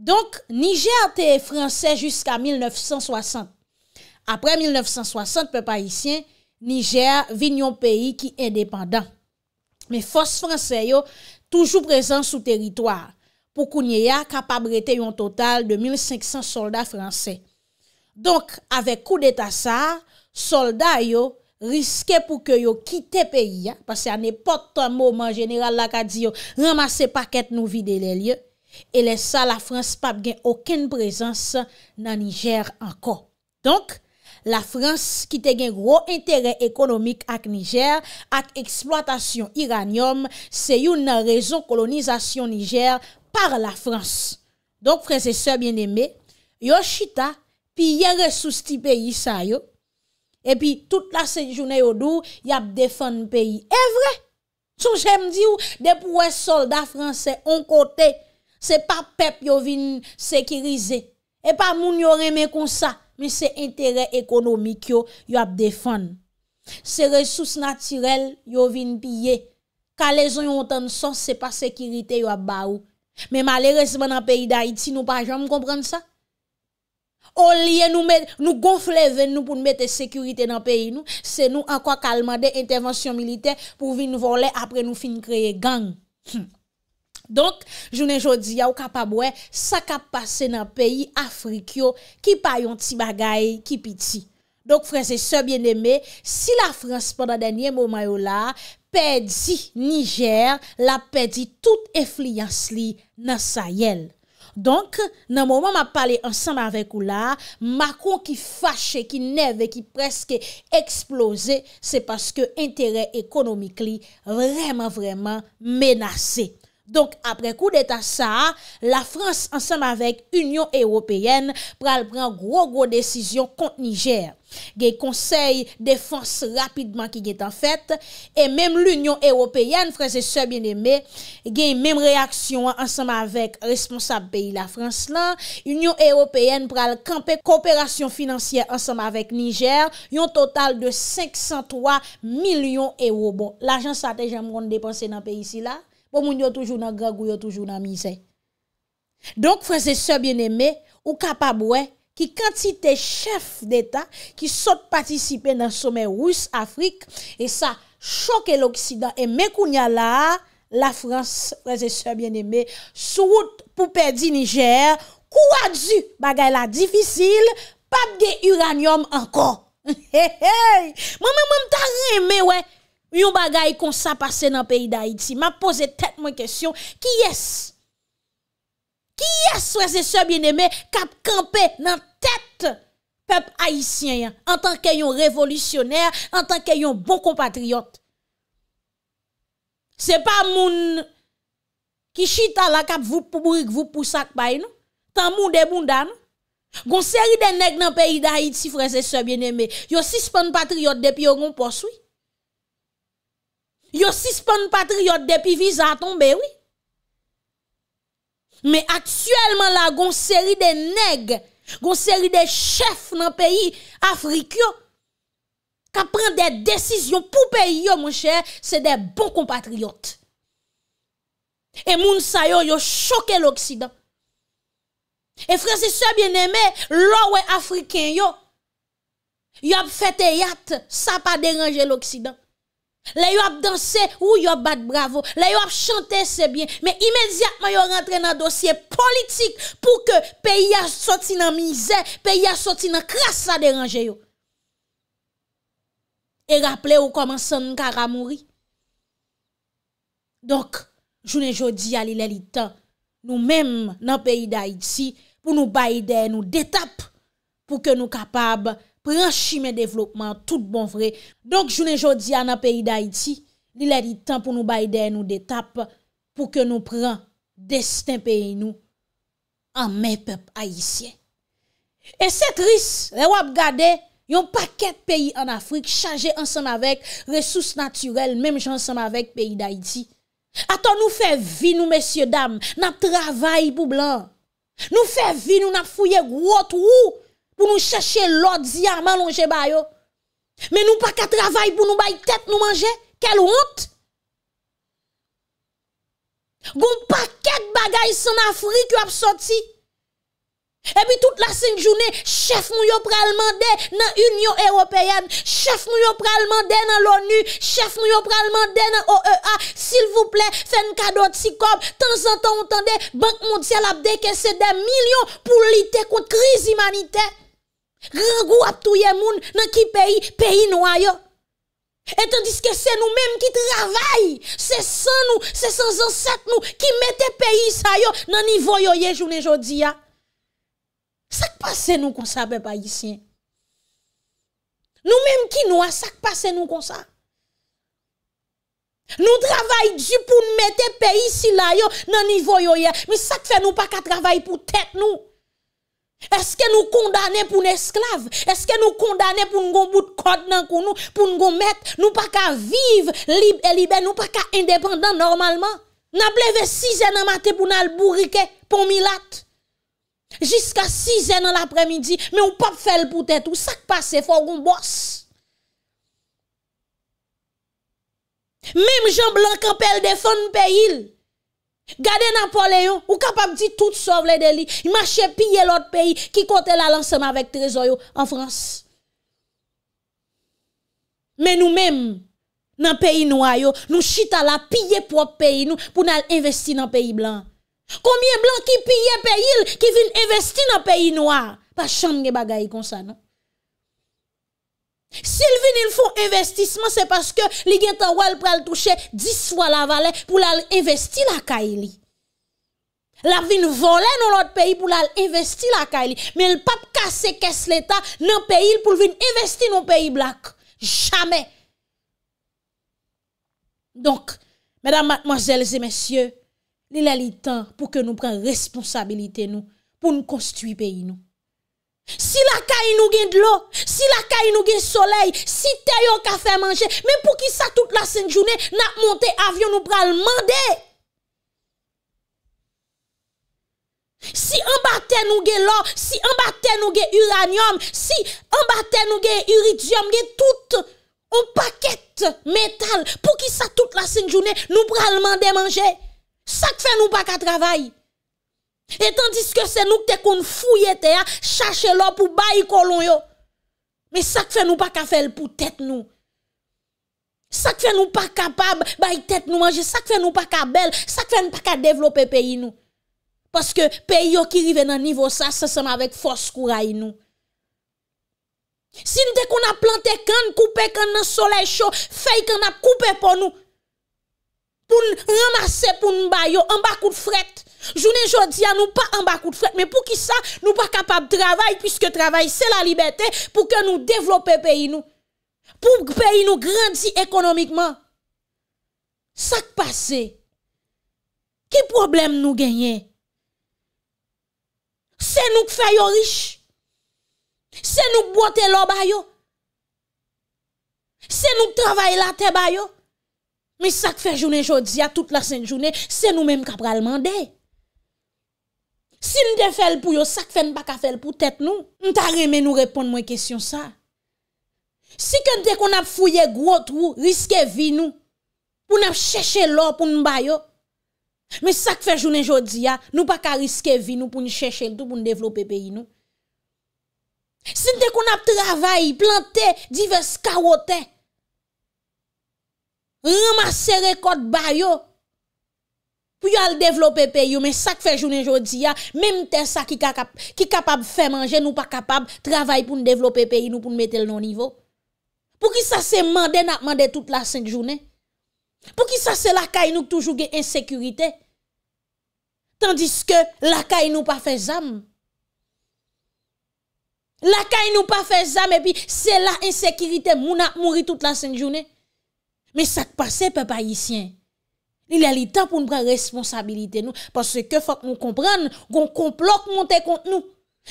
Donk, Niger te franse jiska 1960. Apre 1960, pe Parisien, Niger vin yon peyi ki independant. Me fos franse yo, toujou prezant sou teritoar. Pou kou nye ya, kapabrete yon total de 1500 soldat franse. Donk, avek kou de tasar, soldat yo riske pou ke yo kite peyi. Pase anepotan mouman general la ka di yo ramase paket nou vide le liyo. E lesa la Frans pape gen oken prezans nan Niger anko Donk la Frans kite gen gro interè ekonomik ak Niger Ak eksploatasyon iranyom Se yon nan rezon kolonizasyon Niger par la Frans Donk franse se bien eme Yo chita pi yere sou sti peyi sa yo E pi tout la se jounè yo dou Yap defan peyi evre Sou jem di ou depouwe soldat franse on kote Se pa pep yo vin sekirize, e pa moun yo reme kon sa, mi se entere ekonomik yo, yo ap defan. Se resous natirel yo vin pye, ka lezon yo otan son, se pa sekirite yo ap ba ou. Me malere seman an peyi da iti, nou pa jom kompren sa. O liye nou gonfle ven nou pou nou mette sekirite nan peyi nou, se nou an kwa kalman de entevensyon milite pou vin vole apre nou fin kreye gang. Hm. Donk, jounen jodi ya w ka pa mwen, sa ka pase nan peyi Afrikyo ki payon ti bagay ki piti. Donk, frese se bieneme, si la Frans pandan denye mouma yo la, pedi Niger, la pedi tout efliyans li nan sayen. Donk, nan mouman ma pale ansanman vek ou la, makon ki fache, ki neve, ki preske eksplose, se paske entere ekonomik li vreman vreman menase. Donk apre kou deta sa, la Frans ansem avèk Union Européenne pral pran gro-gro desisyon kont Niger. Gey konsey defanse rapidman ki gey tan fèt. E menm l'Union Européenne, franse se bien eme, gey menm reaksyon ansem avèk responsab peyi la Frans lan. Union Européenne pral kampe kooperasyon finansyen ansem avèk Niger, yon total de 503 milyon euro bon. L'ajan sa te jam ronde depanse nan peyi si la? Pour moun yo toujours dans gagou, yo toujours dans misère. Donc frères et sœurs bien-aimés, ou capable ouais qui quantité chef d'État qui saute participer dans le sommet russe Afrique et ça choque l'Occident et mais là la France frères et sœurs bien-aimés sous route pour perdre Niger quoi du bagay la difficile pas de uranium encore hey, hey. moi même t'as aimé ouais Yon bagay kon sa pase nan peyi da Haiti. Ma pose tet mwen kesyon. Ki yes? Ki yes fwese se bieneme kap kampe nan tet pep Haitien. En tanke yon revolusioner. En tanke yon bon kompatriot. Se pa moun kishita la kap vupuburik vupousak bay nou. Tan moun de moun dan. Gon seri den neg nan peyi da Haiti fwese se bieneme. Yon sispan patriot depi yon gon poswi. Yo suspend patriotes depuis visa tombé, oui. Mais actuellement, la gon série de nègres, gon série de chefs dans le pays africain, qui prennent des décisions pour pays, mon cher, c'est des bons compatriotes. Et moun sa yo, yo choqué l'Occident. Et frères et bien aimé l'Oué africain yo, fait yat ça pas déranger l'Occident. Les yo a dansé, ou yo bat bravo, les yo a chanté c'est bien, mais immédiatement yo rentre dans dossier politique pour que pays a sorti dans misère, pays a sorti dans crasse à déranger Et rappelez ou comment un Kara mourir. Donc, journée jodi dis li temps nous-mêmes dans pays d'Haïti pour nous bailler nous détaper, pour que nous capables Prenchi men devlopman tout bon vre. Donk jounen jodi an ap peyi da iti, li lè di tan pou nou bayden nou detap pou ke nou pran desten peyi nou an men pep ayisyen. E se tris, re wap gade, yon paket peyi an Afrik chaje ansan avèk resous natyrel, mèm jansan avèk peyi da iti. Ato nou fe vi nou, mesye dam, nan travay pou blan. Nou fe vi nou nan fouye gwo tou ou. pour nous chercher l'autre diamant longe bayo. Mais nous pas qu'à travailler pour nous bailler tête nous manger. Quelle honte! Gon paquet bagages en Afrique qui a sorti. Et puis toute la cinq journée, chef nous yo pral dans l'Union européenne, chef nous yo pral dans l'ONU, chef nous pral dans l'OEA. s'il vous plaît, faites un cadeau de ...de Temps en temps, entendez, Banque mondiale a décaissé des millions pour lutter contre crise humanitaire. Ragu ap touye moun nan ki peyi, peyi nou a yo. Etan diske se nou menm ki travay, se san nou, se san zansak nou, ki mette peyi sa yo nan nivoyoye jounen jodi ya. Sak pa se nou konsa bepa yisi? Nou menm ki nou a sak pa se nou konsa? Nou travay di pou mette peyi si la yo nan nivoyoye, mi sak fe nou pa ka travay pou tet nou? Est-ce que nous condamnons pour être esclave? Est-ce que nous condamnons pour un bout de code dans nous, pour nous mettre, nous pas qu'à vivre libre et libre, nous pas qu'à indépendant normalement? Nous avons 6 heures dans matin pour nous bourriquer, pour milat. Jusqu'à 6 heures dans l'après-midi, mais on pas faire pour tête tout. Ça qui passe, faut qu'on bosse. Même Jean Blanc, quand elle défend le pays, Gade Napoléon, ou kapap di tout sov le deli, y mache piye lot peyi ki kote la lanseman vek trezoyo an Frans. Men nou men, nan peyi noua yo, nou chitala piye prop peyi nou pou nan investi nan peyi blan. Komiye blan ki piye peyi il, ki vin investi nan peyi noua. Pa chan nge bagay kon sa nan. Se l vinil foun investisman, se paske li gen tan wèl pral touche 10 fwa la valè pou l al investi la ka e li. La vin volè nou l ot peyi pou l al investi la ka e li. Me l pap kase kes l eta, l an peyi pou l vin investi nou peyi blak. Jamè. Donk, mèdam matmazèl zè mèsyè, li l al itan pou ke nou pran responsabilite nou pou nou konstuit peyi nou. Si la caille nous gagne de l'eau, si la caille nous gagne soleil, si terre café fait manger, mais pour qui ça toute la sainte journée n'a monté avion nous pral mandé. Si en batte nous gagne l'eau, si en batte nous gagne uranium, si en batte nous gagne iridium, gagne tout un paquet métal pour qui ça toute la sainte journée nous pral mandé manger. Ça fait nous pas qu'à travail. Et tandis que c'est nous qui te te a, chercher l'eau pour bailler colon yo. Mais ça que fait nous pas faire pour tête nous. Ça que fait nous pas capable bailler tête nous manger, ça que fait nous pas belle. ça que fait nous pas développer pays nous. Parce que pays qui arrive dans niveau ça, ça avec force courage nous. Si nous qu'on a planté canne, coupé canne dans soleil chaud, fait qu'on a coupé pour nous. Pour ramasser pour nous bailler en bas coup de fret. Journée à nous pas en bas coup de fret, mais pour qui ça nous pas capable de travailler puisque travail c'est la liberté pour que nous développer pays nous. Pour que pays nous grandisse économiquement. Ça qui passe. Qui problème nous gagnons C'est nous qui faisons riche. C'est nous qui boitons C'est nous qui travaillons la terre Mais ça qui fait journée jodia, toute la semaine, journée, c'est nous-mêmes qui avons demandé. Si nou te fel pou yo, sak fe nou pa ka fel pou tet nou, nou ta reme nou repon mwen kesyon sa. Si kante kon ap fouye gwo trou, riske vi nou, pou nou ap cheshe lor pou nou bayo, mi sak fe jounen jodi ya, nou pa ka riske vi nou pou nou cheshe lor pou nou devlope peyi nou. Si kante kon ap travay, plante, divez kawote, remase rekod bayo, Pou yo al devlope peyo, men sak fe jounen jodi ya, men mte sa ki kapab fe manje nou pa kapab, travay pou nou devlope peyo nou pou nou metel nou nivou. Pou ki sa se mande, nan mande tout la senk jounen. Pou ki sa se lakay nou toujouge ensekurite. Tandis ke lakay nou pa fe zam. Lakay nou pa fe zam epi se la ensekirite mou na mouri tout la senk jounen. Men sak pase pepa yisyen. Il y a li tan pou nou pran responsabilite nou. Parce ke fok nou kompran, goun komplot monte kont nou.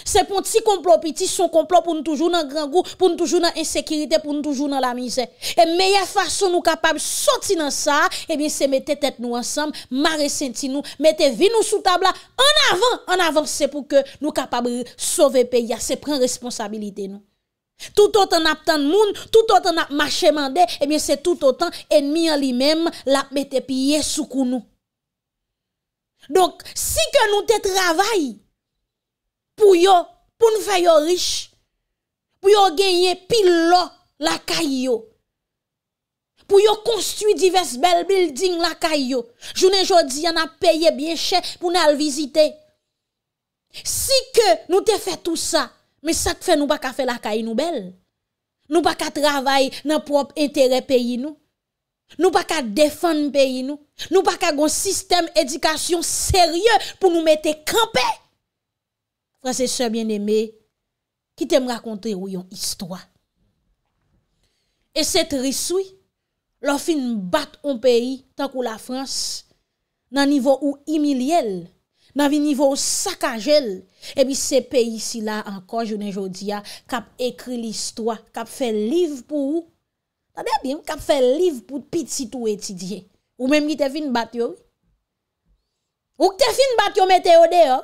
Se pon ti komplot, pi ti son komplot pou nou toujou nan grangou, pou nou toujou nan insekiritè, pou nou toujou nan la mizè. E meya fason nou kapab soti nan sa, e eh bin se mette tet nou ansam, mare senti nou, mette vi nou sou tabla, an avan, an avan. Se pou ke nou kapab souve pe, ya se pran responsabilite nou. Tout autant n'a de monde, tout autant n'a marché mandé, et eh bien c'est tout autant ennemi en lui-même l'a mette pieds sous nous. Donc si que nous te travail pour yo, pour nous faire yo riche, pour yo gagner pile la caillou pour yo construire divers belles buildings la caillou. Journée jodi on a payé bien cher pour nous visiter. Si que nous te fait tout ça, Men sat fe nou baka fe lakay nou bel, nou baka travay nan prop entere peyi nou, nou baka defan peyi nou, nou baka gon sistem edikasyon serye pou nou mette kampe. Fransese bien eme, kitem rakonte ou yon histwa. E set risoui, lor fin bat on peyi tankou la Frans nan nivou ou imiliel. nan vi nivou sakajel. Ebi se pe isi la ankon, jounen jodi ya, kap ekri l'istwa, kap fe liv pou ou. Tade abim, kap fe liv pou pitit ou etidye. Ou menm ki te fin bat yo. Ou ki te fin bat yo meteode yo.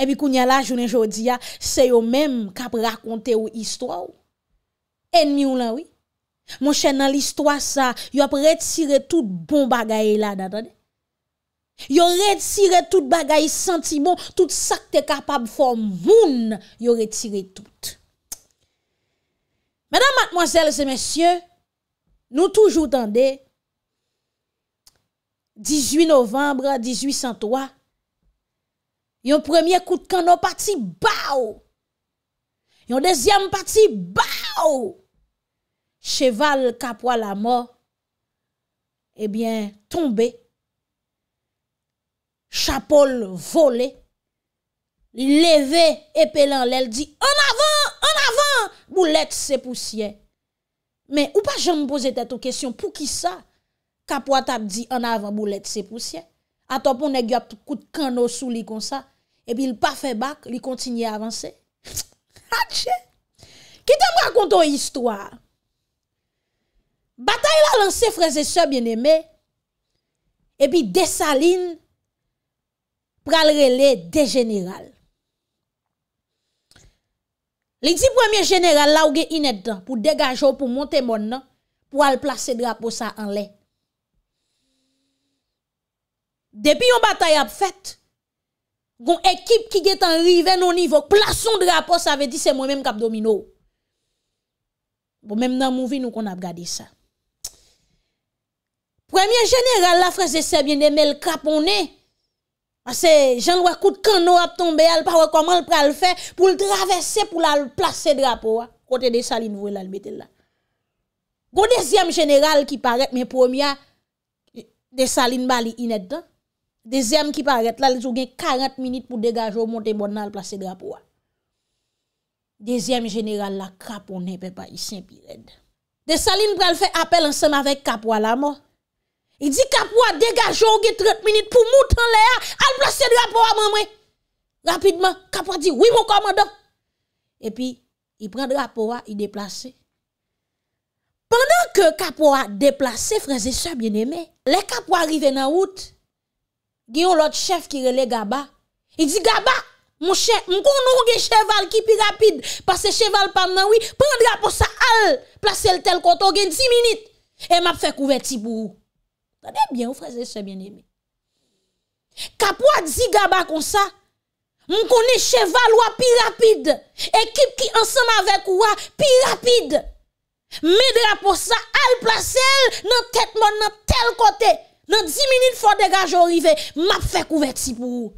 Ebi e kounye la, jounen jodi ya, se yo menm kap rakonte ou istwa ou. Enmi ou la ou. Monshe nan l'istwa sa, yo ap retire tout bon bagay la, tade abim. Yo retiré tout bagaille sentiment, tout ça que t'es capable de faire moun, yo retiré tout. Mesdames, mademoiselles et messieurs, nous toujours tendez 18 novembre 1803, yon premier coup de canon parti bao. Yon deuxième parti bao. Cheval capois la mort, eh bien, tombé Chapol volé, leve epelan lèl, di, an avan, an avan, mou let se poussye. Men, ou pa jen m'poze tè tou kèsyon, pou ki sa, kapwa ta di, an avan, mou let se poussye, atopon ne gyo ap tout kou t'kano sou li kon sa, epi l'pa fè bak, li kontinye avansè. Hadjè! Kitè m'rakonton històre, batay la lansè freze sè bienemè, epi desaline, pralre le de geniral. Li di premier geniral la ou ge inet dan, pou degaj ou pou monte moun nan, pou al plase drapo sa an le. Depi yon batay ap fet, gon ekip ki get an rive nou nivou, plason drapo sa ve di se moun menm kap domino. Bon menm nan moun vi nou kon ap gadi sa. Premier geniral la fraze sebyen ne menm kap moun ne, Parce que Jean louis coup de canot a tombé, elle pas comment elle le faire pour le traverser pour le placer drapeau hein. côté des salines vous le mettre là. Gon deuxième général qui paraît mais premier des salines bali dedans hein. Deuxième qui paraît là, il a 40 minutes pour dégager au monter bon dans placer drapeau. Hein. Deuxième général la caponné est haïtien pirède. Des salines le faire appel ensemble avec Capois la mort. Il dit qu'après dégager ou 30 minutes pour en l'air, al le drapeau à maman. Rapidement, a dit oui mon commandant. Et puis il prend le drapeau il déplace. Pendant que Capo a déplacé frères et sœurs bien-aimés, les Capo arrivent dans la route. Il y a l'autre chef qui relève Gaba. Il dit Gaba, mon chef, mon un cheval qui plus rapide parce que cheval pendant oui, prendre drapeau ça al le tel côté 10 minutes et m'a fait couvert pour vous. Nanen byen ou fraze se byen eme. Kap wad zi gaba kon sa, moun konen cheval wap pi rapide, ekip ki ansanm avek wap pi rapide, medra po sa al plase el nan tetman nan tel kote, nan 10 minit fwa degaj orive, map fe kouvet si pou ou.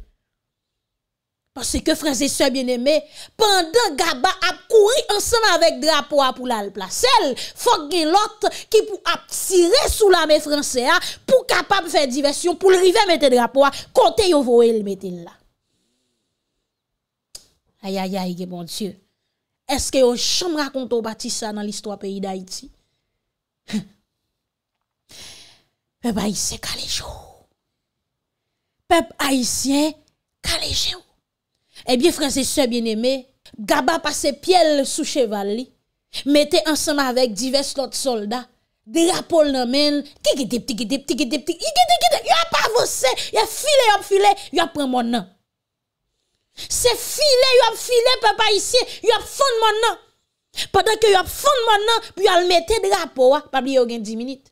Pansè ke fransè sè bienemè, pandan gaba ap kouri ansèm avèk drapoa pou lal plasèl, fok gen lot ki pou ap sire sou lame fransè a pou kapap fè diversyon, pou lrive metè drapoa, kontè yo voèl metè lal. Ayayay, yge bon dieu, eske yo chanm rakonto batisa nan listwa peyi d'Haïti? Pepe haïsè kalèjou. Pepe haïsè kalèjou. Eh bien, frères c'est bien aimé Gaba passe piel sous cheval, mettez ensemble avec divers autres soldats, drapeau dans main, tiki qui, tiki tiki tiki tiki tiki il a pas avancé, il a filé, il a filé, il a mon nom. C'est filé, il a filé, papa ici, il a fond mon nom. Pendant que il a fond mon nom, puis il a petit, drapeau, hein, pas petit, il 10 minutes.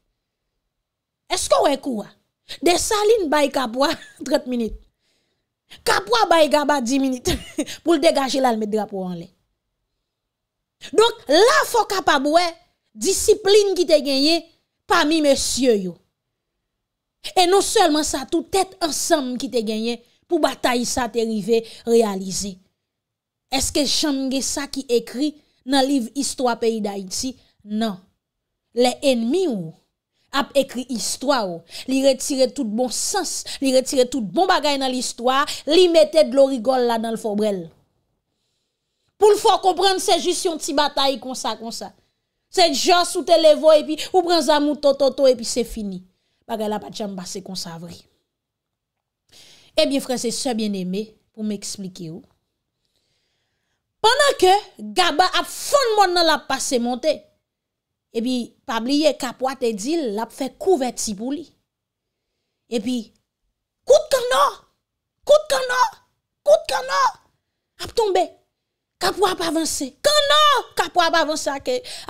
Est-ce qu'on est quoi? Des salines baï 30 minutes. Kapwa baye gaba 10 minutes pour le dégager là, le drapeau en l'air. Donc là, faut capable discipline qui te gagné parmi messieurs yo. Et non seulement ça, tout tête ensemble qui te gagné pour bataille ça arrivé réaliser. Est-ce que changé ça qui écrit dans le livre Histoire pays d'Haïti? Non. Les ennemis ou ap ekri histwa ou, li retire tout bon sens, li retire tout bon bagay nan l'histoire, li mette d'lo rigol la nan l'fobrel. Pou l'fo komprende, se jist yon ti bataye konsa konsa. Se jost ou televo epi, ou pren zamou toto to, epi se fini. Bagay eh la pa tcham base konsa avri. Ebyen franse, se bien eme, pou m'eksliki ou. Pendan ke, gaba ap fon moun nan la pase monte. E pi, pa bliye kapwa te dil, la pou fè kouvè tibou li. E pi, kout kano, kout kano, kout kano, ap tombe. Kapwa ap avanse, kano, kapwa ap avanse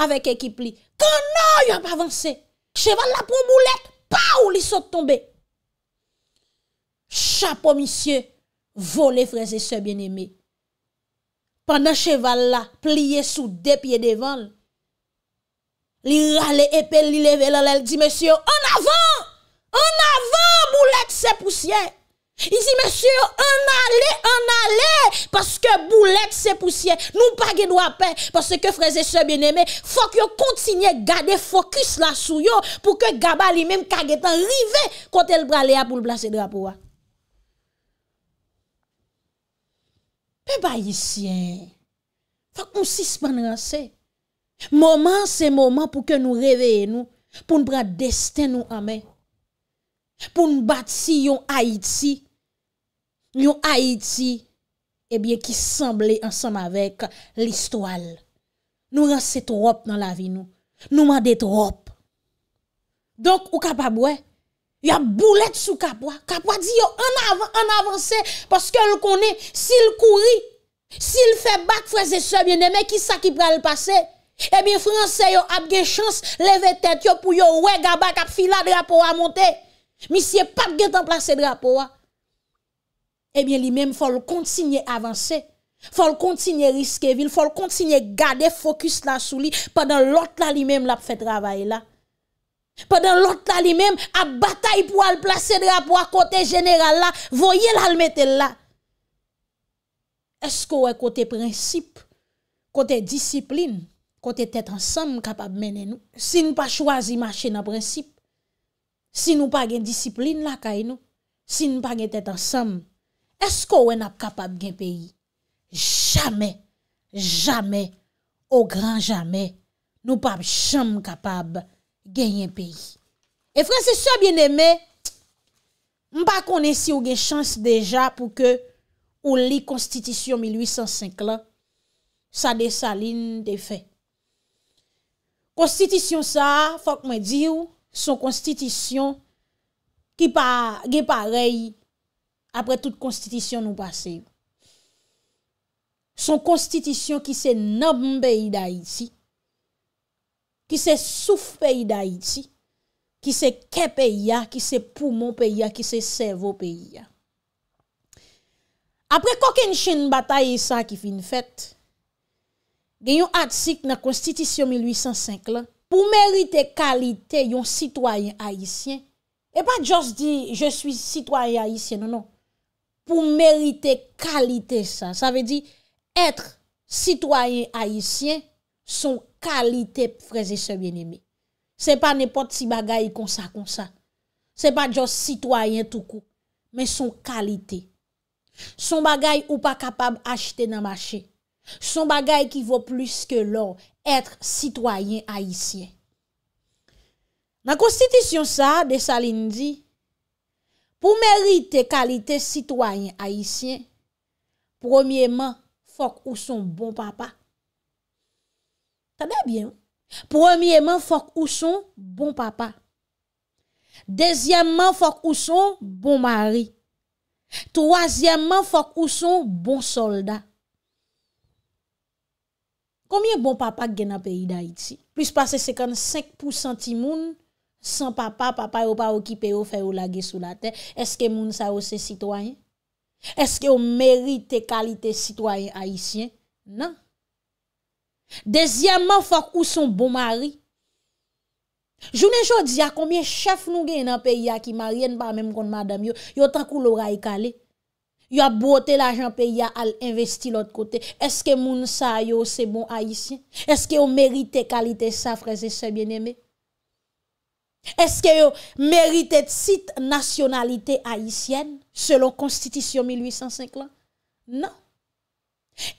avèk ekip li. Kano, yon ap avanse. Cheval la pou moulet, pa ou li sot tombe. Chapo misye, vole freze se bien eme. Panda cheval la pliye sou depye devanl, li rale epel, li leve lalel, di mèsyo, an avan, an avan, boulet se pousyen. I di mèsyo, an ale, an ale, paske boulet se pousyen, nou pa gen wapen, paske freze se beneme, fok yo kontinye gade fokus la souyo, pou ke gaba li menm kage tan rive, kontel prale apoul blase drapouwa. Pe ba yisyen, fok msispan rasey, Moman se moman pou ke nou reveye nou, pou nou prate desten nou amè. Pou nou bati yon Haiti, yon Haiti, ebyen eh ki semblé ansam avèk l'istwal. Nou rase trop nan la vi nou, nou mande trop. Donk ou kapabwe, yon boulet sou kapwa. Kapwa di yon an avansè, paske l konè, si l kouri, si l fè bak fwese sebyenemè, ki sa ki prale pasey. eh bien, Français, yo a bien chance, lever tête yo pour yo, ouais, gaba kap fila drapeau à monter. Monsieur, pas de temps drapeau hein. Eh bien, lui-même, faut le continuer à avancer. Faut le continuer à risquer ville, faut le continuer à garder focus là sur lui, pendant l'autre là lui-même l'a fait travail là. Pendant l'autre là lui-même a bataille pour placer placer drapeau à côté général là, voyez là le mettre là. Est-ce que est côté principe, côté discipline, kon te tet ansam kapab menen nou, si nou pa chwazi mache nan prinsip, si nou pa gen disiplin la kaen nou, si nou pa gen tet ansam, esko ou en ap kapab gen peyi? Jamen, jamen, ou gran jamen, nou pa jom kapab genyen peyi. E franse sou a bien eme, m pa kone si ou gen chans deja pou ke ou li konstitisyon 1805 la, sa de salin de fey. Konstitisyon sa, fòk mè diw, son konstitisyon ki gè parey apre tout konstitisyon nou pasey. Son konstitisyon ki se nòm peyi da iti, ki se souf peyi da iti, ki se ke peyi ya, ki se poumon peyi ya, ki se servo peyi ya. Apre kòkè nè chèn batay sa ki fin fèt? gen yon atsik nan Konstitisyon 1805 la, pou merite kalite yon sitwayen Haitien, e pa jos di, je suis sitwayen Haitien, non, non. pou merite kalite sa, sa ve di, etre sitwayen Haitien, son kalite preze se bien eme. Se pa nepot si bagay konsa konsa, se pa jos sitwayen toukou, men son kalite. Son bagay ou pa kapab achite nan machin, Son bagay ki vo plus ke lor Etre sitwayen haisyen Nan konstitisyon sa, Desaline di Pou merite kalite sitwayen haisyen Premierman, fok ou son bon papa Tade bien Premierman, fok ou son bon papa Dezyemman, fok ou son bon mari Troasyemman, fok ou son bon soldat Komiye bon papa gen ap peri da iti? Plis pase 55% ti moun, san papa, papa yo pa o kipe yo fe yo lage sou la ten. Eske moun sa ose sitwayen? Eske yo merite kalite sitwayen haitien? Nan. Dezyenman fok ou son bon mari? Jounen jodi ya, komiye chef nou gen ap peri ya ki maryen pa, menm kon madam yo, yo takou lora e kale? yo ap bote la janpe ya al investi lot kote. Eske moun sa yo se bon Haitien? Eske yo merite kalite sa, freze se, bieneme? Eske yo merite sit nationalite Haitien selon konstitisyon 1805 la? Non.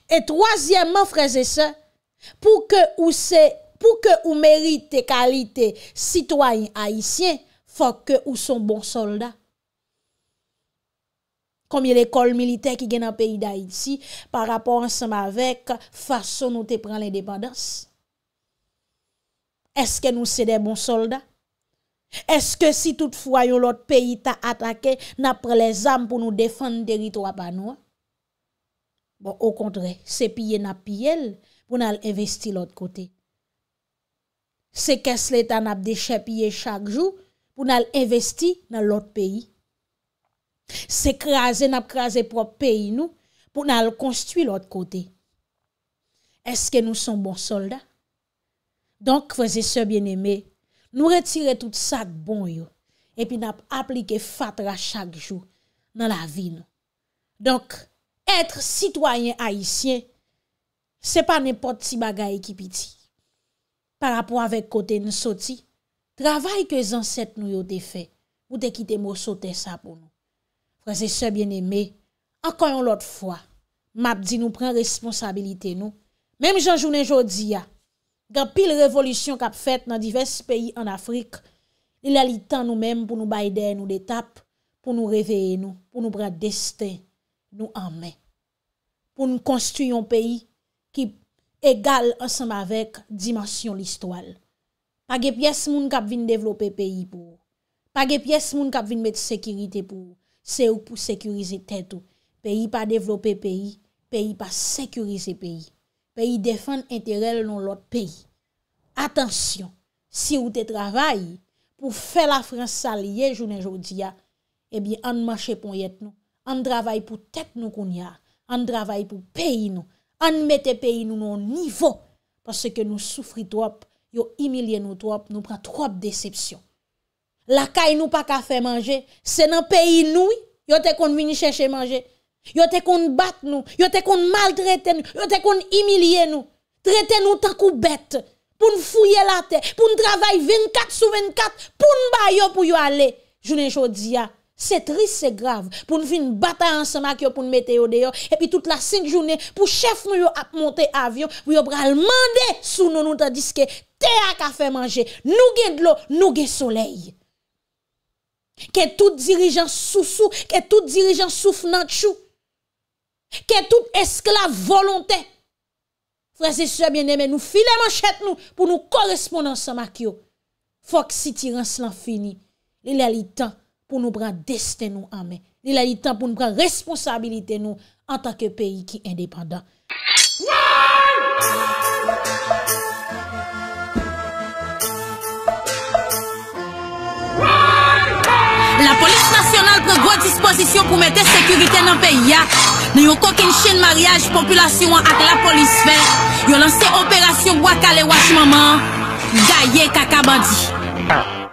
Et troazieman, freze se, pou ke ou merite kalite sitwany Haitien, fok ke ou son bon soldat. komye l'ekol milite ki gen an peyi da iti, pa rapon anseman vek fason nou te pran l'indepandans. Eske nou sede bon solda? Eske si toutfwa yon lot peyi ta atake, napre les am pou nou defan derito apanwa? Bon, o kontre, se piye napi el pou nan al investi lot kote. Se kesle ta nap deche piye chak jou pou nan al investi nan lot peyi. Se kreaze nap kreaze prop peyi nou pou nan al konstwi lout kote. Eske nou son bon soldat? Donk vese se bieneme, nou retire tout sa k bon yo epi nap aplike fatra chak jou nan la vi nou. Donk, etre sitwayen haisyen, se pa nepot si bagay ki piti. Parapou avek kote nou soti, travay ke zanset nou yo te fe pou te kite mou sote sa pou nou. Prese se bien eme, ankan yon lot fwa, map di nou pren responsabilite nou. Mem jan jounen jodi ya, ga pil revolisyon kap fet nan divers peyi an Afrik, li la li tan nou men pou nou bayde nou detap, pou nou reveye nou, pou nou pre deste nou anmen. Pou nou konstuyon peyi ki egal ansanm avek dimansyon listwal. Pa ge pyes moun kap vin devlope peyi pou, pa ge pyes moun kap vin met sekirite pou, Se ou pou sekurize tetou. Peyi pa devlope peyi, peyi pa sekurize peyi. Peyi defan enterelle nou lot peyi. Atensyon, si ou te travaye pou fe la frans salye jounen joudiya, ebi an mache pon yet nou, an travaye pou tet nou koun ya, an travaye pou peyi nou, an mette peyi nou nou nivou, parce ke nou soufri trop, yo imilye nou trop, nou pran trop decepsyon. La caille nous pas qu'à faire manger. C'est dans le pays nous, yo te kon chercher manger. nous te kon battre nous, yo te kon maltraiter nous, yo te kon humilier nous. Traiter nous tant bête pour nous fouiller la terre, pour nous travailler 24 sur 24 pour nous bailler pour yo aller. c'est triste, c'est grave. Pour nous faire une bataille ensemble pour nous mettre dehors. Et puis toute la cinq journée pour chef nous a monter avion, pour nous demander sous nous, nous tandis que terre a fait manger. Nous avons de l'eau, nous soleil. Kè tout dirijan sou sou Kè tout dirijan souf nan tchou Kè tout esklav volontè Frèzè sè bienèmè nou Filè manchèt nou Pou nou korespondan sa makyo Fok si tirans lan fini Li la li tan pou nou pran destè nou amè Li la li tan pou nou pran responsabilité nou An takè peyi ki indépendant De gros disposition pour mettre sécurité dans le pays. Nous avons une chaîne mariage, population avec la police fait. Nous avons lancé opération Bois cale Wash Maman. Gaillé caca bandit. Ah.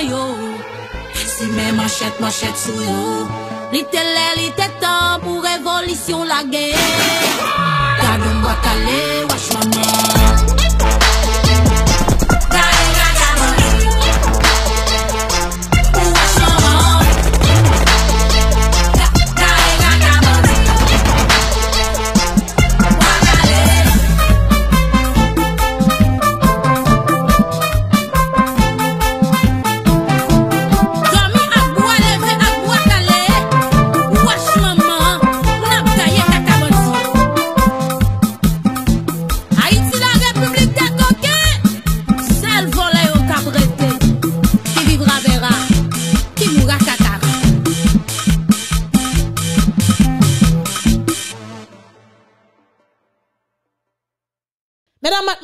yo Si men machet machet sou yo Li tele li te tan pou revolisyon la ge Kade mbwa kale wach maman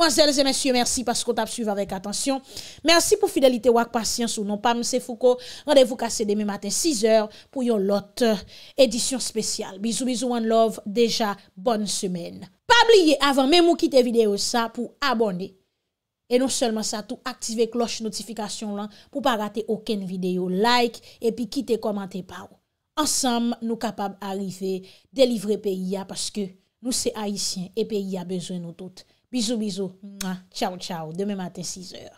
Ansel, zemensye, mersi pasko tap suyve avèk atansyon. Mersi pou fidelite wak pasyans ou non. Pamse Fouko, randevou kase deme maten 6 or pou yon lot edisyon spesyal. Bizou, bizou, one love, deja bonn semen. Pabliye, avan men mou kite video sa pou abone. E non selman sa tou aktive kloche notifikasyon lan pou pa rate oken video like epi kite komante pa ou. Ansam nou kapab arrive delivre peyi ya paske nou se haisyen e peyi ya bezwen nou tout. Bizou, bizou. Ciao, ciao. Deme matin 6h.